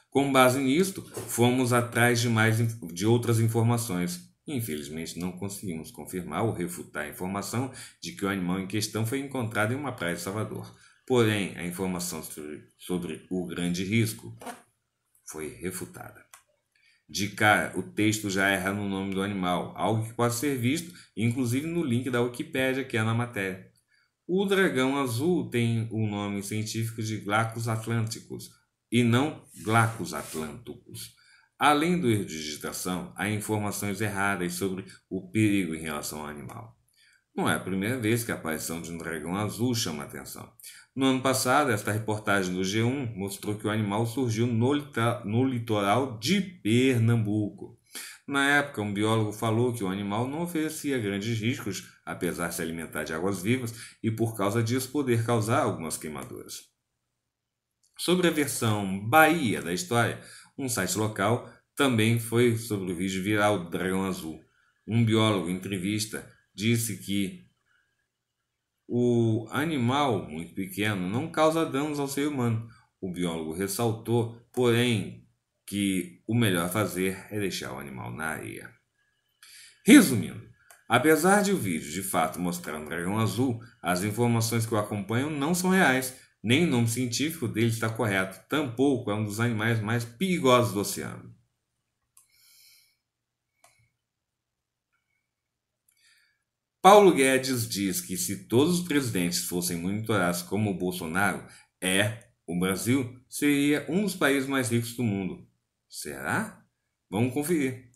Com base nisto, fomos atrás de, mais, de outras informações, Infelizmente, não conseguimos confirmar ou refutar a informação de que o animal em questão foi encontrado em uma praia de Salvador. Porém, a informação sobre, sobre o grande risco foi refutada. De cara, o texto já erra no nome do animal, algo que pode ser visto inclusive no link da Wikipédia que é na matéria. O dragão azul tem o nome científico de Glacos atlânticos e não Glacos atlânticos. Além do erro de digitação, há informações erradas sobre o perigo em relação ao animal. Não é a primeira vez que a aparição de um dragão azul chama atenção. No ano passado, esta reportagem do G1 mostrou que o animal surgiu no, no litoral de Pernambuco. Na época, um biólogo falou que o animal não oferecia grandes riscos, apesar de se alimentar de águas vivas e por causa disso poder causar algumas queimaduras. Sobre a versão Bahia da história, um site local também foi sobre o vídeo viral do dragão azul. Um biólogo em entrevista disse que o animal muito pequeno não causa danos ao ser humano. O biólogo ressaltou, porém, que o melhor fazer é deixar o animal na areia. Resumindo, apesar de o vídeo de fato mostrar um dragão azul, as informações que o acompanham não são reais nem o nome científico dele está correto, tampouco é um dos animais mais perigosos do oceano. Paulo Guedes diz que se todos os presidentes fossem monitorados como o Bolsonaro é, o Brasil seria um dos países mais ricos do mundo. Será? Vamos conferir.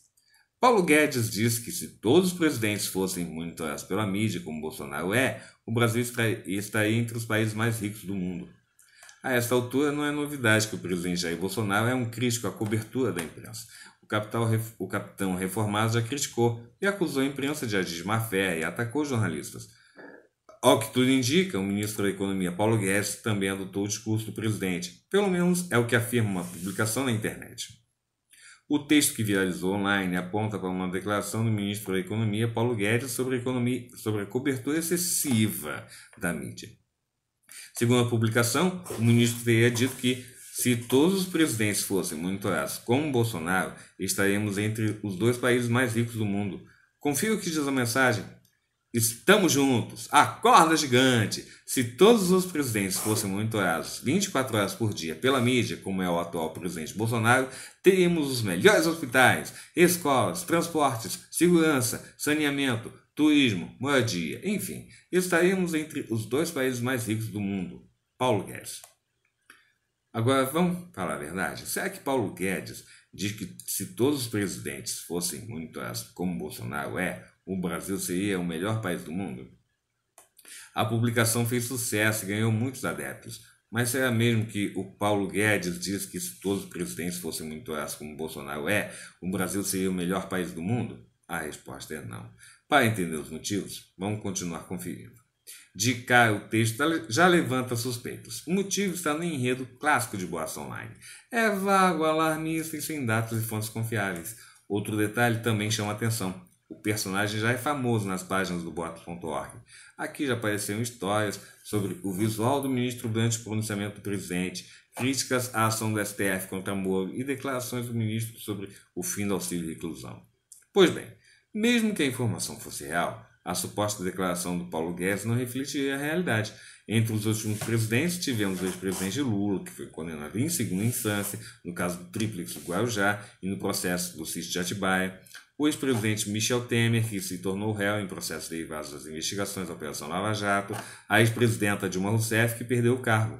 Paulo Guedes diz que se todos os presidentes fossem monitorados pela mídia, como Bolsonaro é, o Brasil estaria entre os países mais ricos do mundo. A esta altura, não é novidade que o presidente Jair Bolsonaro é um crítico à cobertura da imprensa. O, capital, o capitão reformado já criticou e acusou a imprensa de agir de má fé e atacou jornalistas. Ao que tudo indica, o ministro da Economia Paulo Guedes também adotou o discurso do presidente. Pelo menos é o que afirma uma publicação na internet. O texto que viralizou online aponta para uma declaração do ministro da Economia, Paulo Guedes, sobre a, economia, sobre a cobertura excessiva da mídia. Segundo a publicação, o ministro teria dito que se todos os presidentes fossem monitorados como Bolsonaro, estaremos entre os dois países mais ricos do mundo. Confia o que diz a mensagem? Estamos juntos! Acorda gigante! Se todos os presidentes fossem monitorados 24 horas por dia pela mídia, como é o atual presidente Bolsonaro, teríamos os melhores hospitais, escolas, transportes, segurança, saneamento, turismo, moradia, enfim, estaríamos entre os dois países mais ricos do mundo. Paulo Guedes. Agora, vamos falar a verdade? Será que Paulo Guedes diz que se todos os presidentes fossem monitorados como Bolsonaro é, o Brasil seria é o melhor país do mundo? A publicação fez sucesso e ganhou muitos adeptos. Mas será mesmo que o Paulo Guedes diz que se todos os presidentes fossem monitorados como Bolsonaro é, o Brasil seria o melhor país do mundo? A resposta é não. Para entender os motivos, vamos continuar conferindo. De cá, o texto já levanta suspeitas. O motivo está no enredo clássico de boas Online. É vago, alarmista e sem dados e fontes confiáveis. Outro detalhe também chama atenção. O personagem já é famoso nas páginas do Boatos.org. Aqui já apareceram histórias sobre o visual do ministro durante o pronunciamento do presidente, críticas à ação do STF contra Moro e declarações do ministro sobre o fim do auxílio de reclusão. Pois bem, mesmo que a informação fosse real, a suposta declaração do Paulo Guedes não refletiria a realidade. Entre os últimos presidentes, tivemos o ex-presidente Lula, que foi condenado em segunda instância, no caso do Triplex do Guarujá e no processo do CIS de Atibaia. O ex-presidente Michel Temer, que se tornou réu em processos derivados das investigações da Operação Lava Jato, a ex-presidenta Dilma Rousseff, que perdeu o cargo.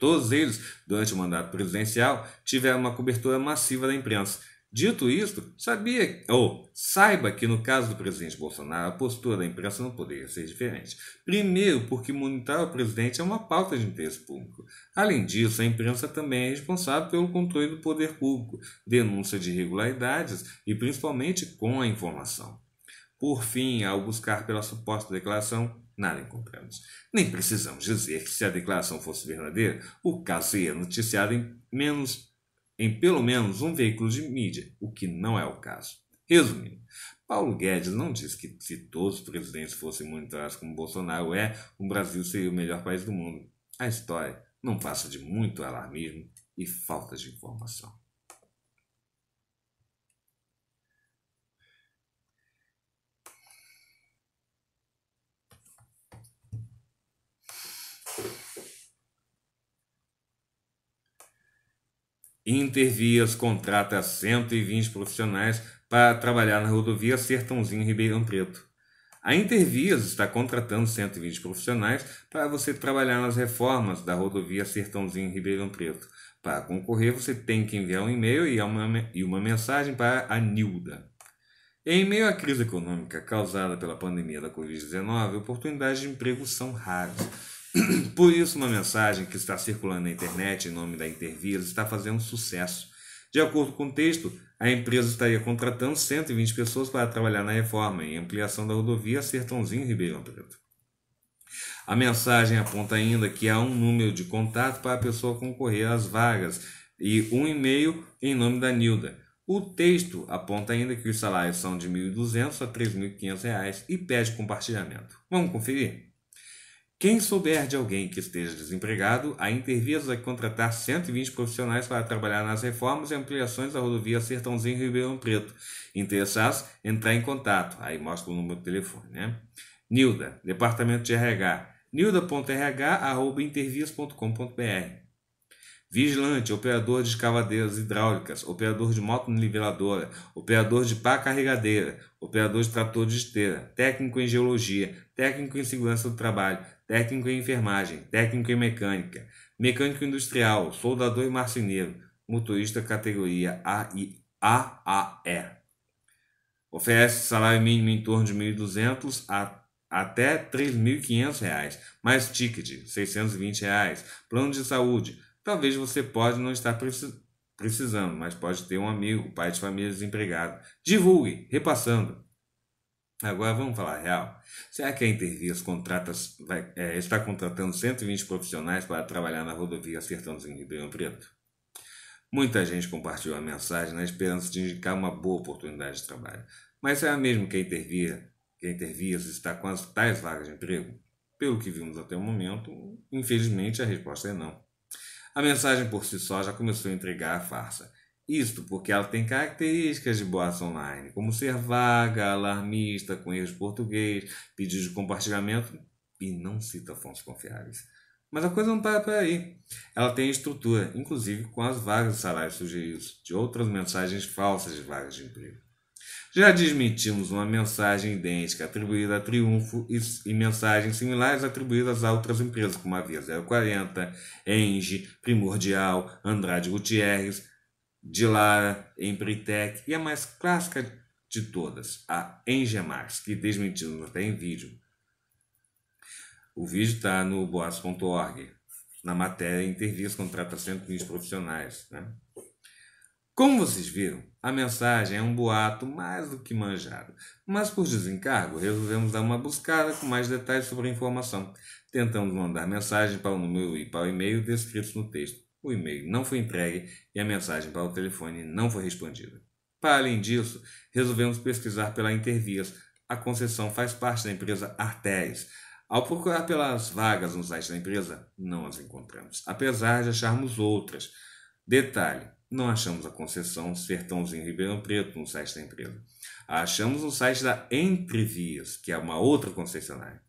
Todos eles, durante o mandato presidencial, tiveram uma cobertura massiva da imprensa Dito isto, sabia ou saiba que no caso do presidente Bolsonaro a postura da imprensa não poderia ser diferente. Primeiro, porque monitorar o presidente é uma pauta de interesse público. Além disso, a imprensa também é responsável pelo controle do poder público, denúncia de irregularidades e principalmente com a informação. Por fim, ao buscar pela suposta declaração, nada encontramos. Nem precisamos dizer que se a declaração fosse verdadeira, o caso seria noticiado em menos em pelo menos um veículo de mídia, o que não é o caso. Resumindo, Paulo Guedes não disse que se todos os presidentes fossem monitorados como Bolsonaro é, o Brasil seria o melhor país do mundo. A história não passa de muito alarmismo e falta de informação. Intervias contrata 120 profissionais para trabalhar na rodovia Sertãozinho Ribeirão Preto. A Intervias está contratando 120 profissionais para você trabalhar nas reformas da rodovia Sertãozinho Ribeirão Preto. Para concorrer, você tem que enviar um e-mail e é uma, e uma mensagem para a Nilda. Em meio à crise econômica causada pela pandemia da Covid-19, oportunidades de emprego são raras. Por isso, uma mensagem que está circulando na internet em nome da Intervias está fazendo sucesso. De acordo com o texto, a empresa estaria contratando 120 pessoas para trabalhar na reforma e ampliação da rodovia Sertãozinho-Ribeirão Preto. A mensagem aponta ainda que há um número de contato para a pessoa concorrer às vagas e um e-mail em nome da Nilda. O texto aponta ainda que os salários são de R$ 1.200 a R$ 3.500 e pede compartilhamento. Vamos conferir? Quem souber de alguém que esteja desempregado, a Intervias vai contratar 120 profissionais para trabalhar nas reformas e ampliações da rodovia Sertãozinho Ribeirão Preto. Interessados, entrar em contato. Aí mostra o número de telefone, né? Nilda, Departamento de RH. nilda.rh.intervias.com.br Vigilante, operador de escavadeiras hidráulicas, operador de moto niveladora, operador de pá carregadeira, operador de trator de esteira, técnico em geologia, técnico em segurança do trabalho, técnico em enfermagem, técnico em mecânica, mecânico industrial, soldador e marceneiro, motorista categoria A e AAE. Oferece salário mínimo em torno de R$ 1.200 a até R$ 3.500, mais ticket, R$ 620, reais, plano de saúde. Talvez você pode não estar precisando, mas pode ter um amigo, pai de família desempregado. Divulgue, repassando. Agora vamos falar real. Será que a Intervias contratas, vai, é, está contratando 120 profissionais para trabalhar na rodovia Sertãozinho de Ribeirão Preto? Muita gente compartilhou a mensagem na esperança de indicar uma boa oportunidade de trabalho. Mas será mesmo que a, Intervia, que a Intervias está com as tais vagas de emprego? Pelo que vimos até o momento, infelizmente a resposta é não. A mensagem por si só já começou a entregar a farsa. Isto porque ela tem características de boas online, como ser vaga, alarmista, com erros de português, pedidos de compartilhamento e não cita fontes confiáveis. Mas a coisa não para tá por aí. Ela tem estrutura, inclusive com as vagas de salários sugeridos, de outras mensagens falsas de vagas de emprego. Já desmentimos uma mensagem idêntica atribuída a Triunfo e, e mensagens similares atribuídas a outras empresas, como a Via 040, Engie, Primordial, Andrade Gutierrez, de Lara Britec e a mais clássica de todas, a Engemax, que desmentimos até em vídeo. O vídeo está no boas.org, na matéria Entrevista com Tratamento Profissionais. Né? Como vocês viram, a mensagem é um boato mais do que manjado, mas por desencargo resolvemos dar uma buscada com mais detalhes sobre a informação. tentando mandar mensagem para o número e para o e-mail descritos no texto. O e-mail não foi entregue e a mensagem para o telefone não foi respondida. Para além disso, resolvemos pesquisar pela Intervias. A concessão faz parte da empresa Artés. Ao procurar pelas vagas no site da empresa, não as encontramos, apesar de acharmos outras. Detalhe: não achamos a concessão Sertãozinho Ribeirão Preto no site da empresa. A achamos no site da Entrevias, que é uma outra concessionária.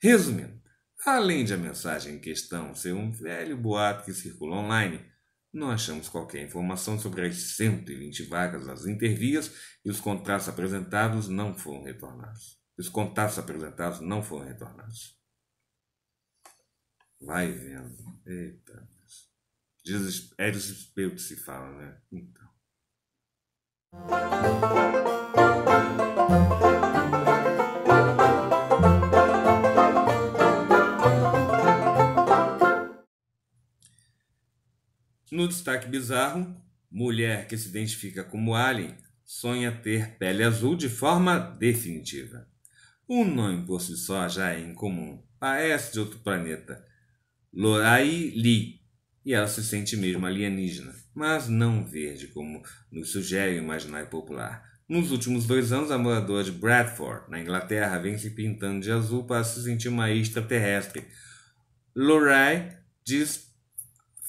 Resumindo, Além de a mensagem em questão ser um velho boato que circula online, não achamos qualquer informação sobre as 120 vagas nas intervias e os contratos apresentados não foram retornados. Os contatos apresentados não foram retornados. Vai vendo. Eita. Desespero, é desespero que se fala, né? Então. No destaque tá? bizarro, mulher que se identifica como alien sonha ter pele azul de forma definitiva. O nome por si só já é incomum. Parece de outro planeta. Lorai Lee. E ela se sente mesmo alienígena, mas não verde, como nos sugere o imaginário popular. Nos últimos dois anos, a moradora de Bradford, na Inglaterra, vem se pintando de azul para se sentir uma extraterrestre. Lorai diz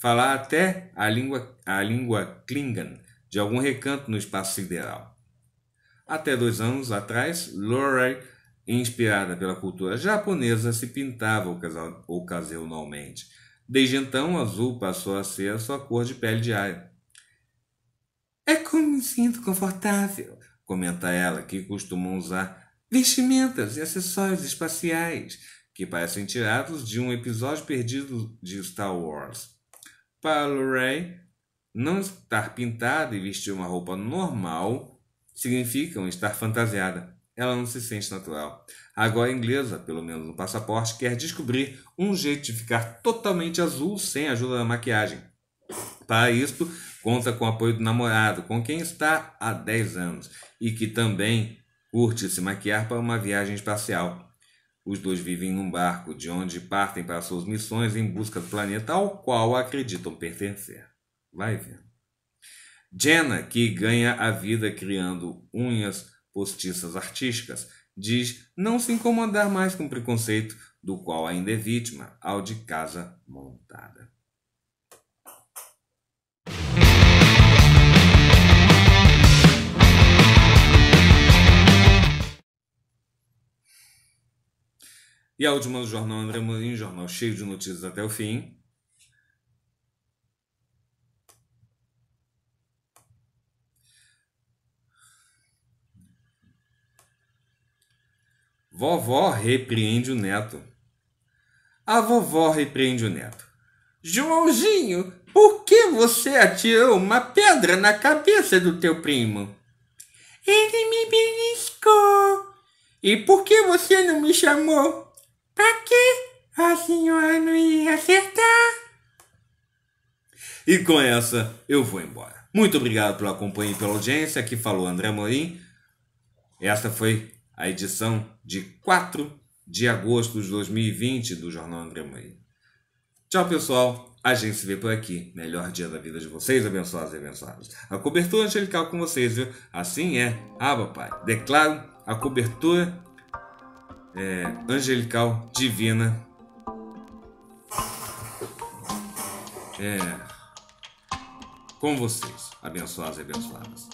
falar até a língua, a língua Klingon de algum recanto no espaço sideral. Até dois anos atrás, Lorelai, inspirada pela cultura japonesa, se pintava ocasionalmente. Desde então, azul passou a ser a sua cor de pele diária. É como me sinto confortável, comenta ela, que costumam usar vestimentas e acessórios espaciais que parecem tirados de um episódio perdido de Star Wars. Paulo Ray, não estar pintada e vestir uma roupa normal um estar fantasiada. Ela não se sente natural. Agora a inglesa, pelo menos no passaporte, quer descobrir um jeito de ficar totalmente azul sem a ajuda da maquiagem. Para isso, conta com o apoio do namorado, com quem está há 10 anos e que também curte se maquiar para uma viagem espacial. Os dois vivem num barco de onde partem para suas missões em busca do planeta ao qual acreditam pertencer. Vai vendo. Jenna, que ganha a vida criando unhas postiças artísticas, diz não se incomodar mais com o preconceito do qual ainda é vítima ao de casa montada. E a última do jornal André Morim, jornal cheio de notícias até o fim. Vovó repreende o neto. A vovó repreende o neto. Joãozinho, por que você atirou uma pedra na cabeça do teu primo? Ele me beliscou. E por que você não me chamou? Pra quê? A senhora não ia acertar. E com essa, eu vou embora. Muito obrigado pela companhia e pela audiência. Aqui falou André Morim. Esta foi a edição de 4 de agosto de 2020 do Jornal André Morim. Tchau, pessoal. A gente se vê por aqui. Melhor dia da vida de vocês, abençoados e abençoados. A cobertura angelical com vocês, viu? Assim é. Ah, papai. Declaro a cobertura é, angelical, divina. É, com vocês, abençoados e abençoadas.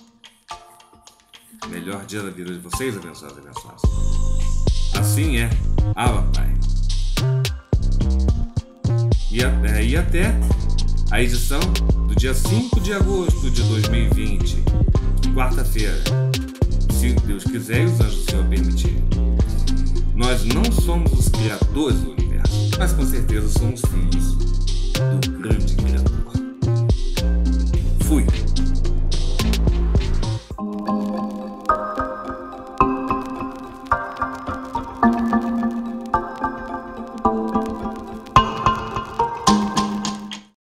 Melhor dia da vida de vocês, abençoados e abençoadas. Assim é, Ava Pai. E, é, e até a edição do dia 5 de agosto de 2020, quarta-feira. Se Deus quiser e os anjos do Senhor permitirem. Nós não somos os criadores do universo, mas com certeza somos filhos do grande criador. Fui.